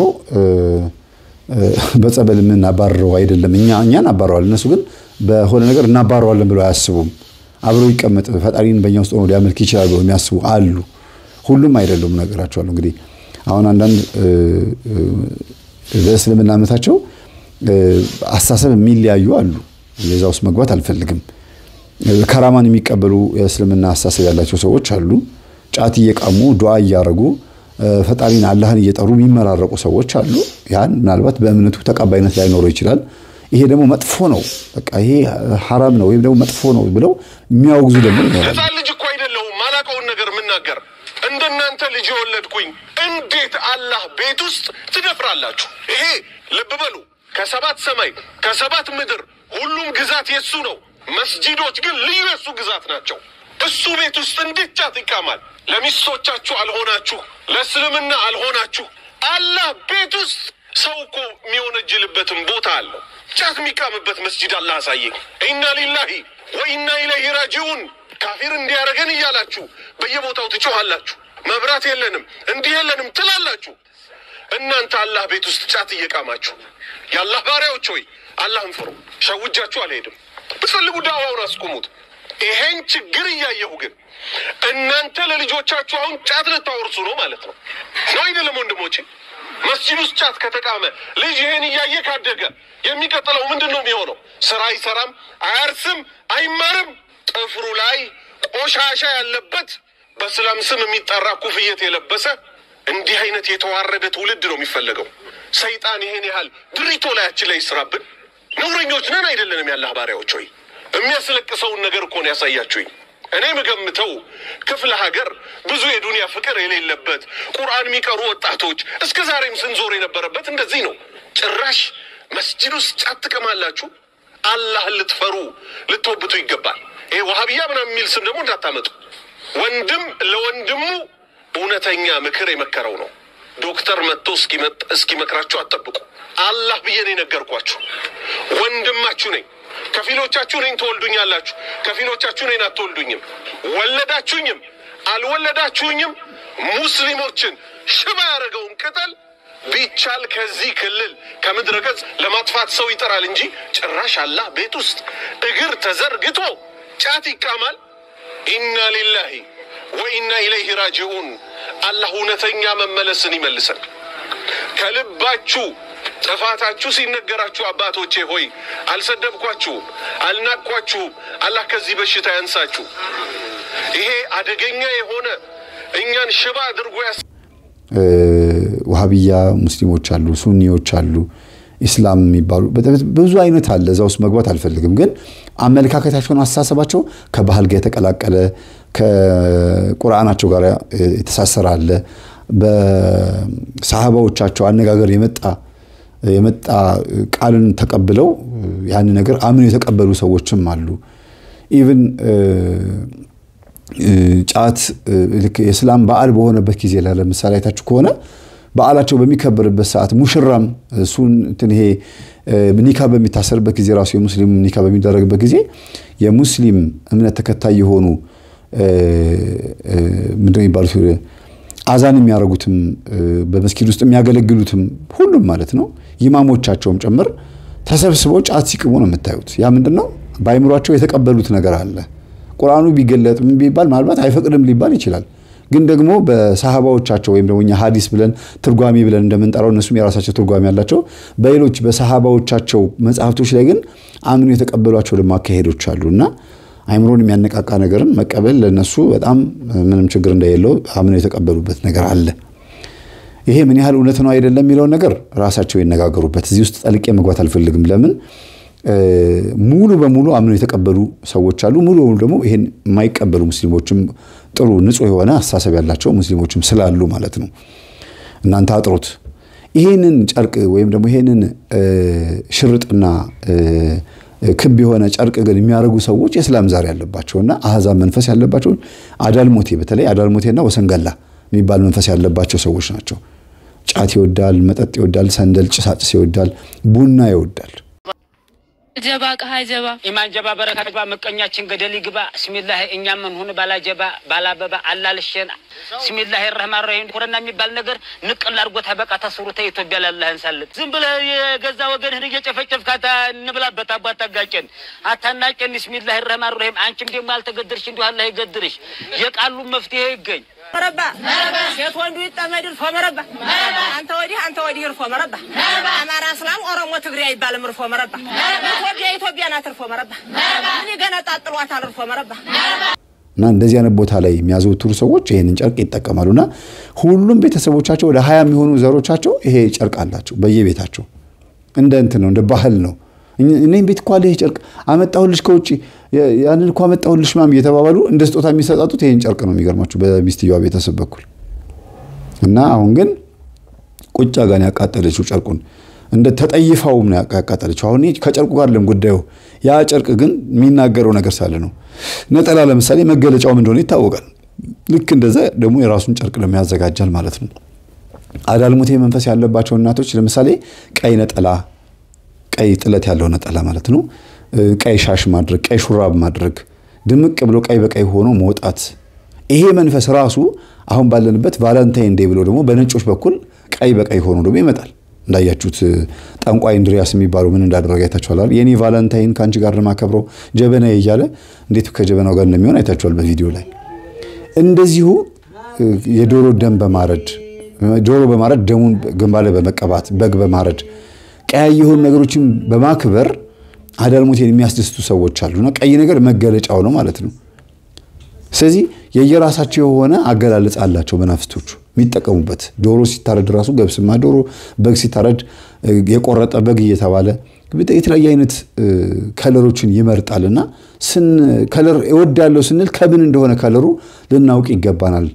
በጸበል የምናባረው አይደለም። እኛን አባረዋል። እነሱ ግን በሆነ ነገር እናባረዋለን ብለው አያስቡም። አብሮ ይቀመጥ ፈጣሪን በእኛ ውስጥ ሆኖ ሊያመልክ ይችላል ብሎ የሚያስቡ አሉ። ሁሉም አይደሉም፣ ነገራቸዋሉ። እንግዲህ አሁን አንዳንድ በእስልምና እምነታቸው አስተሳሰብ የሚለያዩ አሉ። የዛ ውስጥ መግባት አልፈልግም። ከራማን የሚቀበሉ የእስልምና አስተሳሰብ ያላቸው ሰዎች አሉ። ጫት እየቃሙ ዱዓ እያደረጉ ፈጣሪን አላህን እየጠሩ የሚመራረቁ ሰዎች አሉ። ያን ምናልባት በእምነቱ ተቀባይነት ላይኖረው ይችላል። ይሄ ደግሞ መጥፎ ነው፣ በቃ ይሄ ሐራም ነው ወይም ደግሞ መጥፎ ነው ብለው የሚያወግዙ ደግሞ ይኖራሉ። ልጅ እኮ አይደለሁም ማላውቀውን ነገር የምናገር እንደናንተ ልጅ የወለድኩኝ እንዴት አላህ ቤት ውስጥ ትደፍራላችሁ? ይሄ ልብ በሉ ከሰባት ሰማይ ከሰባት ምድር ሁሉም ግዛት የሱ ነው። መስጂዶች ግን ልዩ የሱ ግዛት ናቸው። እሱ ቤት ውስጥ እንዴት ጫት ይቃማል? ለሚስቶቻችሁ አልሆናችሁ፣ ለእስልምና አልሆናችሁ፣ አላህ ቤት ውስጥ ሰው እኮ የሚወነጅልበትም ቦታ አለው። ጫት የሚቃምበት መስጂድ አላህ አሳየኝ። ኢና ሊላሂ ወኢና ኢለይሂ ራጂኡን። ካፊር እንዲያደርገን እያላችሁ በየቦታው ትጮኋላችሁ። መብራት የለንም እንዲህ የለንም ትላላችሁ። እናንተ አላህ ቤት ውስጥ ጫት እየቃማችሁ የአላህ ባሪያዎች ሆይ አላህን ፍሩ። ሸውጃችሁ አልሄድም። ብትፈልጉ ዳዋውን አስቁሙት። ይሄን ችግር እያየሁ ግን እናንተ ለልጆቻችሁ አሁን ጫት ልታወርሱ ነው ማለት ነው ነው አይደለም ወንድሞቼ? መስጂድ ውስጥ ጫት ከተቃመ ልጅ ይህን እያየ ካደገ የሚቀጥለው ምንድን ነው የሚሆነው? ስራ አይሰራም፣ አያርስም፣ አይማርም። ጥፍሩ ላይ ቆሻሻ ያለበት በስላም ስም የሚጠራ ኩፍየት የለበሰ እንዲህ አይነት የተዋረደ ትውልድ ነው የሚፈለገው። ሰይጣን ይሄን ያህል ድሪቶ ላያችን ላይ ይስራብን። ነውረኞች ነን አይደለንም? ያለ ባሪያዎች ሆይ የሚያስለቅሰውን ነገር እኮ ነው ያሳያችሁኝ። እኔ የምገምተው ክፍለ ሀገር ብዙ የዱንያ ፍቅር የሌለበት ቁርአን የሚቀሩ ወጣቶች እስከ ዛሬም ስንዞር የነበረበት እንደዚህ ነው። ጭራሽ መስጅድ ውስጥ ጫት ትቀማላችሁ። አላህ ልትፈሩ ልትወብቱ ይገባል። ይሄ ዋሃብያ ምናምን የሚል ስም ደግሞ እንዳታመጡ። ወንድም ለወንድሙ እውነተኛ ምክር የመከረው ነው። ዶክተር መጥቶ እስኪመክራችሁ አትጠብቁ። አላህ ብዬ ነው የነገርኳችሁ። ወንድማችሁ ነኝ። ከፊሎቻችሁ እኔን ትወልዱኛላችሁ፣ ከፊሎቻችሁ እኔን አትወልዱኝም። ወለዳችሁኝም አልወለዳችሁኝም ሙስሊሞችን ሽባ ያደረገውን ቅጠል ቢቻል ከዚህ ክልል ከምድረ ገጽ ለማጥፋት ሰው ይጠራል እንጂ ጭራሽ አላህ ቤት ውስጥ እግር ተዘርግቶ ጫት ይቃማል። ኢና ሊላሂ ወኢና ኢለይህ ራጅኡን። አላህ እውነተኛ መመለስን ይመልሰን ከልባችሁ ጥፋታችሁ ሲነገራችሁ አባቶቼ ሆይ አልሰደብኳችሁም፣ አልናቅኳችሁም። አላህ ከዚህ በሽታ ያንሳችሁ። ይሄ አደገኛ የሆነ እኛን ሽባ አድርጎ ያስ ውሃብያ ሙስሊሞች አሉ፣ ሱኒዎች አሉ፣ ኢስላም የሚባሉ ብዙ አይነት አለ። እዛ ውስጥ መግባት አልፈልግም። ግን አመለካከታቸውን፣ አስተሳሰባቸው ከባህል ጋር የተቀላቀለ ከቁርአናቸው ጋር የተሳሰረ አለ። በሰሃባዎቻቸው አነጋገር የመጣ የመጣ ቃልን ተቀብለው ያን ነገር አምኖ የተቀበሉ ሰዎችም አሉ። ኢቭን ጫት የእስላም በዓል በሆነበት ጊዜ ላይ ለምሳሌ አይታችሁ ከሆነ በዓላቸው በሚከበርበት ሰዓት ሙሽራም እሱን እንትን ይሄ ኒካ በሚታሰርበት ጊዜ ራሱ የሙስሊም ኒካ በሚደረግበት ጊዜ የሙስሊም እምነት ተከታይ የሆኑ ምንድን የሚባሉት አዛን የሚያደርጉትም በመስጊድ ውስጥ የሚያገለግሉትም ሁሉም ማለት ነው ይማሞቻቸውም ጭምር ተሰብስበው ጫት ሲቅሙ ነው የምታዩት። ያ ምንድን ነው? በአይምሯቸው የተቀበሉት ነገር አለ። ቁርአኑ ቢገለጥም ቢባል ምናልባት አይፈቅድም ሊባል ይችላል። ግን ደግሞ በሰሃባዎቻቸው ወይም ደግሞ እኛ ሀዲስ ብለን ትርጓሚ ብለን እንደምንጠራው እነሱም የራሳቸው ትርጓሚ አላቸው። በሌሎች በሰሃባዎቻቸው መጽሐፍቶች ላይ ግን አምኖ የተቀበሏቸው ደግሞ አካሄዶች አሉ እና አይምሮን የሚያነቃቃ ነገርን መቀበል ለእነሱ በጣም ምንም ችግር እንደሌለው አምኖ የተቀበሉበት ነገር አለ። ይሄ ምን ያህል እውነት ነው አይደለም የሚለውን ነገር ራሳቸው ይነጋገሩበት። እዚህ ውስጥ ጠልቄ መግባት አልፈልግም። ለምን ሙሉ በሙሉ አምነው የተቀበሉ ሰዎች አሉ። ሙሉ በሙሉ ደግሞ ይሄን የማይቀበሉ ሙስሊሞችም ጥሩ ንጹህ የሆነ አስተሳሰብ ያላቸው ሙስሊሞችም ስላሉ ማለት ነው። እናንተ አጥሩት። ይህንን ጨርቅ ወይም ደግሞ ይሄንን ሽርጥና ክብ የሆነ ጨርቅ ግን የሚያደርጉ ሰዎች የእስላም ዛር ያለባቸውና አህዛብ መንፈስ ያለባቸው አዳልሞቴ በተለይ አዳልሞቴና ወሰንገላ። የሚባል መንፈስ ያለባቸው ሰዎች ናቸው። ጫት ይወዳል፣ መጠጥ ይወዳል፣ ሰንደል ጭሳጭስ ይወዳል፣ ቡና ይወዳል። ጀባ ቀሀ ጀባ ኢማን ጀባ በረካ ጀባ ምቀኛችን ገደል ግባ ስሚላህ እኛ ምን ሁን ባላ ጀባ ባላ በባ አላልሽን ስሚላህ ረህማን ረሂም ኩረና የሚባል ነገር ንቅል አድርጎታ በቃ ተስሩተ ተኢትዮጵያ ላለህን ሳልጥ ዝም ብለህ የገዛ ወገንህን እየጨፈጨፍክ እንብላበት አቧ አታጋጨን አታናጨን ስሚላህ ረህማን ረሂም አንቺም ደግሞ አልተገድርሽ እንዲሁ አላህ ይገድርሽ የቃሉ መፍትሄ ይገኝ ረባ ሴት ወንዱ ይጠመድ እርፎ መረባ አንተ ወዲህ አንተ ወዲህ እርፎ መረባ አማራ፣ እስላም፣ ኦሮሞ፣ ትግሬ አይባልም እርፎ መረባ። ኢትዮጵያ ኢትዮጵያ ናት እርፎ መረባ። እኔ ገና እርፎ መረባ። እና እንደዚህ አይነት ቦታ ላይ የሚያዘወትሩ ሰዎች ይህንን ጨርቅ ይጠቀማሉ። እና ሁሉም ቤተሰቦቻቸው ወደ ሀያ የሚሆኑ ዘሮቻቸው ይሄ ጨርቅ አላቸው በየቤታቸው። እንደ እንትን ነው እንደ ባህል ነው እኔም ቤት እኮ አለ ጨርቅ አመጣሁልሽ ከውጭ ያንን እኮ አመጣሁልሽ ማም እየተባባሉ እንደ ስጦታ የሚሰጣጡት ይህን ጨርቅ ነው። የሚገርማችሁ በሚስትየዋ ቤተሰብ በኩል እና አሁን ግን ቁጫ ጋር ያቃጠለችው ጨርቁን እንደ ተጠይፋውም ነው ያቃጠለችው። አሁን ከጨርቁ ጋር ለም ጉዳዩ ያ ጨርቅ ግን የሚናገረው ነገር ሳለ ነው። ነጠላ ለምሳሌ መገለጫውም እንደሆነ ይታወቃል። ልክ እንደዛ ደግሞ የራሱን ጨርቅ ደግሞ ያዘጋጃል ማለት ነው። አዳልሙቴ መንፈስ ያለባቸው እናቶች ለምሳሌ ቀይ ነጠላ ቀይ ጥለት ያለው ነጠላ ማለት ነው። ቀይ ሻሽ ማድረግ፣ ቀይ ሹራብ ማድረግ፣ ድምቅ ብሎ ቀይ በቀይ ሆኖ መውጣት። ይሄ መንፈስ ራሱ አሁን ባለንበት ቫለንታይን ዴ ብሎ ደግሞ በነጮች በኩል ቀይ በቀይ ሆኖ ደግሞ ይመጣል። እንዳያችሁት ጠንቋይ እንድሪያስ የሚባሉ ምን እንዳደረገ አይታችኋል። የኔ ቫለንታይን ከአንቺ ጋር ለማከብረው ጀበና እያለ እንዴት ከጀበናው ጋር እንደሚሆን አይታችኋል በቪዲዮ ላይ። እንደዚሁ የዶሮ ደም በማረድ ዶሮ በማረድ ደሙን ግንባር ላይ በመቀባት በግ በማረድ ቀያይ የሆኑ ነገሮችን በማክበር አዳልሞቴን የሚያስደስቱ ሰዎች አሉና ቀይ ነገር መገለጫው ነው ማለት ነው። ስለዚህ የየራሳቸው የሆነ አገላለጽ አላቸው መናፍስቶቹ የሚጠቀሙበት። ዶሮ ሲታረድ ራሱ ገብስማ ዶሮ፣ በግ ሲታረድ የቆረጠ በግ እየተባለ የተለያየ አይነት ከለሮችን ይመርጣልና ከለር እወዳለሁ ስንል ከምን እንደሆነ ከለሩ ልናውቅ ይገባናል።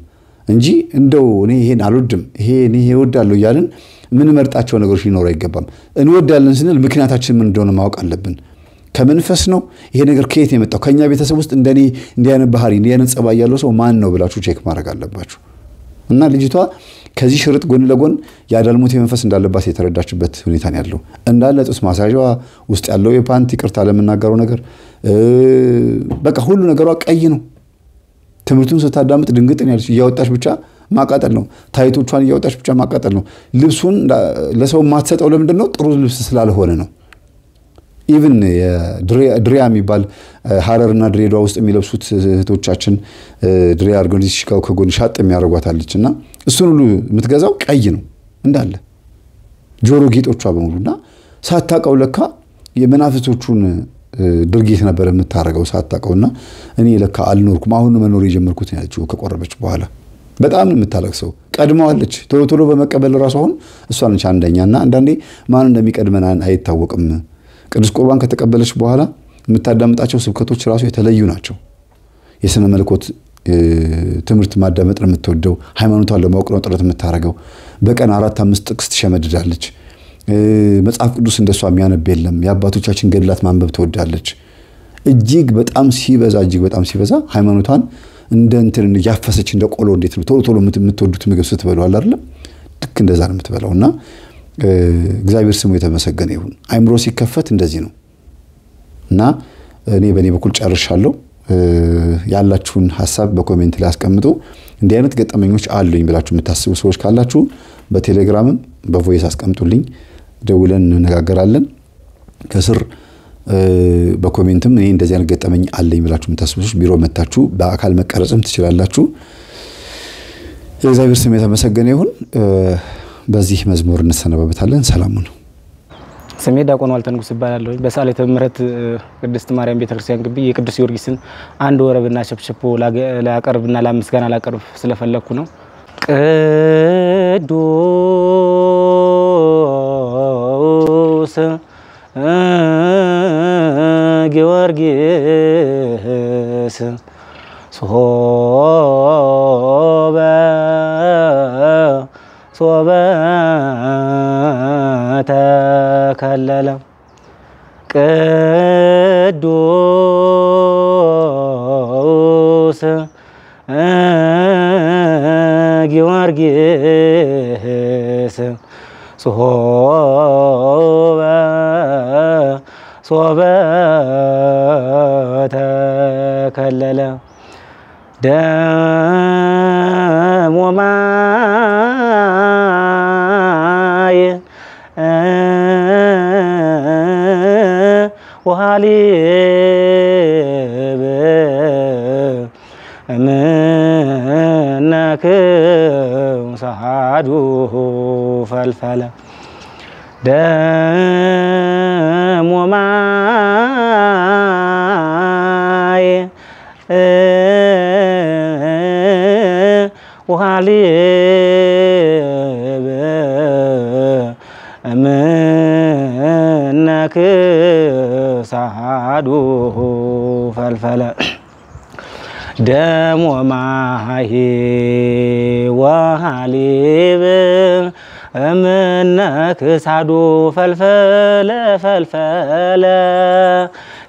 እንጂ እንደው እኔ ይሄን አልወድም ይሄ ይሄ እወዳለሁ እያልን የምንመርጣቸው ነገሮች ሊኖሩ አይገባም። እንወዳለን ስንል ምክንያታችን ምን እንደሆነ ማወቅ አለብን። ከመንፈስ ነው ይሄ ነገር ከየት የመጣው? ከእኛ ቤተሰብ ውስጥ እንደኔ እንዲያነ ባህሪ እንዲያነ ጸባይ ያለው ሰው ማን ነው ብላችሁ ቼክ ማድረግ አለባችሁ። እና ልጅቷ ከዚህ ሽርጥ ጎን ለጎን የአዳልሞት መንፈስ እንዳለባት የተረዳችበት ሁኔታ ነው ያለው። እንዳለ ጡት ማሳዣዋ ውስጥ ያለው የፓንት ይቅርታ ለምናገረው ነገር በቃ ሁሉ ነገሯ ቀይ ነው። ትምህርቱን ስታዳምጥ ድንግጥ ነው ያለች እያወጣች ብቻ ማቃጠል ነው። ታይቶቿን እያወጣች ብቻ ማቃጠል ነው። ልብሱን ለሰው የማትሰጠው ለምንድን ነው? ጥሩ ልብስ ስላልሆነ ነው። ኢቭን ድሪያ የሚባል ሀረርና ድሬዳዋ ውስጥ የሚለብሱት እህቶቻችን ድሪያ አድርገው እንዲህ ከጎን ሻጥ የሚያደርጓታለች እና እሱን ሁሉ የምትገዛው ቀይ ነው እንዳለ ጆሮ ጌጦቿ በሙሉ እና ሳታውቀው ለካ የመናፍስቶቹን ድርጊት ነበር የምታደርገው ሳታውቀውና እኔ ለካ አልኖርኩም። አሁን መኖር የጀመርኩት ያለችው ከቆረበች በኋላ በጣም ነው የምታለቅሰው። ቀድመዋለች። ቶሎ ቶሎ በመቀበል ራሱ አሁን እሷ ነች አንደኛ እና አንዳንዴ ማን እንደሚቀድመን አይታወቅም። ቅዱስ ቁርባን ከተቀበለች በኋላ የምታዳምጣቸው ስብከቶች ራሱ የተለዩ ናቸው። የስነ መለኮት ትምህርት ማዳመጥ ነው የምትወደው። ሃይማኖቷን ለማወቅ ነው ጥረት የምታደርገው። በቀን አራት አምስት ጥቅስ ትሸመድዳለች። መጽሐፍ ቅዱስ እንደሷ የሚያነብ የለም። የአባቶቻችን ገድላት ማንበብ ትወዳለች። እጅግ በጣም ሲበዛ እጅግ በጣም ሲበዛ ሃይማኖቷን እንደ እንትን ያፈሰች እንደ ቆሎ እንዴት ነው ቶሎ ቶሎ የምትወዱት ምግብ ስትበሉ አለ አይደለም? ልክ እንደዛ ነው የምትበላው። እና እግዚአብሔር ስሙ የተመሰገነ ይሁን። አይምሮ ሲከፈት እንደዚህ ነው። እና እኔ በእኔ በኩል ጨርሻለሁ። ያላችሁን ሀሳብ በኮሜንት ላይ አስቀምጡ። እንዲህ አይነት ገጠመኞች አሉኝ ብላችሁ የምታስቡ ሰዎች ካላችሁ በቴሌግራምም በቮይስ አስቀምጡልኝ። ደውለን እንነጋገራለን። ከስር በኮሜንትም እኔ እንደዚህ አይነት ገጠመኝ አለኝ ብላችሁ የምታስቡት ቢሮ መታችሁ በአካል መቀረጽም ትችላላችሁ። የእግዚአብሔር ስም የተመሰገነ ይሁን። በዚህ መዝሙር እንሰነባበታለን። ሰላሙ ነው። ስሜ ዳቆን ዋልተ ንጉስ ይባላለሁ። በሳሌተ ምሕረት ቅድስት ማርያም ቤተክርስቲያን ግቢ የቅዱስ ጊዮርጊስን አንድ ወረብና ሸብሸቦ ላቀርብና ለምስጋና ላቀርብ ስለፈለግኩ ነው። ቅዱስ gitsin Sobe Sobe tekellelem ቅዱስ ጊዮርጊስ ሶበ ሶበ لا دام وما آه منك صعده فالفلا دام وما ወሃሊብ ምነክሳዱ ፈልፈለ ደሞ ማሂ ወሃሊብ እምነክሳዱ ፈልፈለ ፈልፈለ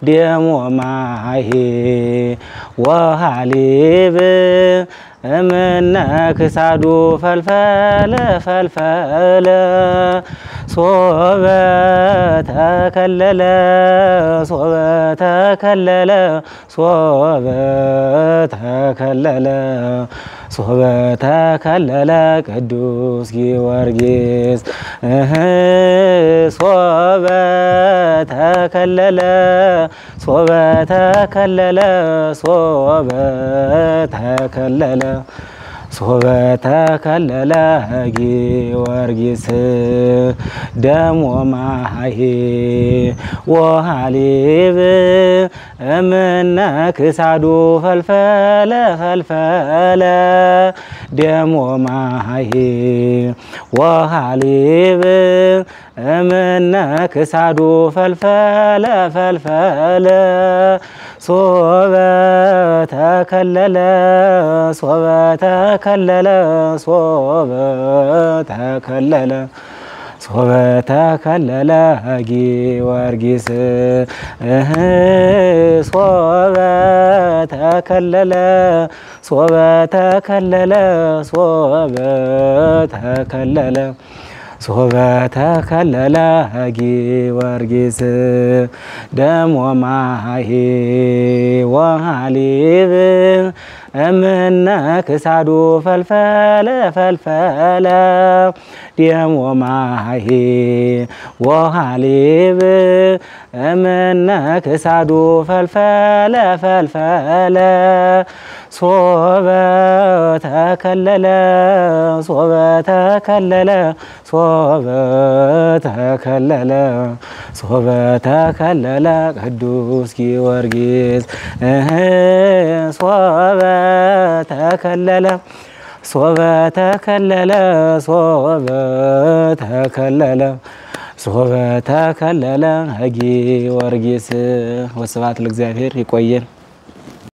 ደሞ ማሂ ወሃሊብ እምነ ክሳዱ ፈልፈለ ፈልፈለ ሶበ ተከለለ ሶበ ተከለለ ሶበ ተከለለ ሶበ ተከለለ ቅዱስ ጊዮርጊስ ሶበ ተከለለ ሶበ ተከለለ ሶበ ተከለለ ሶበተ ከለለ ጊዮርጊስ ደሞ ማሄ ወሃሊብ እምነ ክሳዱ ፈልፈለ ፈልፈለ ደሞ ማሄ ወሃሊብ እምነ ክሳዱ ፈልፈለ ፈልፈለ ሶበ ተከለለ ሶበ ተከለለ ሶበ ተከለለ ሶበ ተከለለ ጊዮርጊስ ሶበ ተከለለ ሶበ ተከለለ ሶበ ተከለለ ሶበ ተከለለ ጊዮርጊስ ደሞ ማሂ ወሃሊብ እምነ ክሳዱ ፈልፈለ ፈልፈለ ደሞ ማሂ ወሃሊብ እምነ ክሳዱ ፈልፈለ ፈልፈለ ሶበ ተከለለ ሶበ ተከለለ ሶበ ተከለለ ሶበ ተከለለ ቅዱስ ጊዮርጊስ ሶበ ተከለለ ሶበ ተከለለ ሶበ ተከለለ ሶበ ተከለለ ጊዮርጊስ ወስብሐት ለእግዚአብሔር። ይቆየን።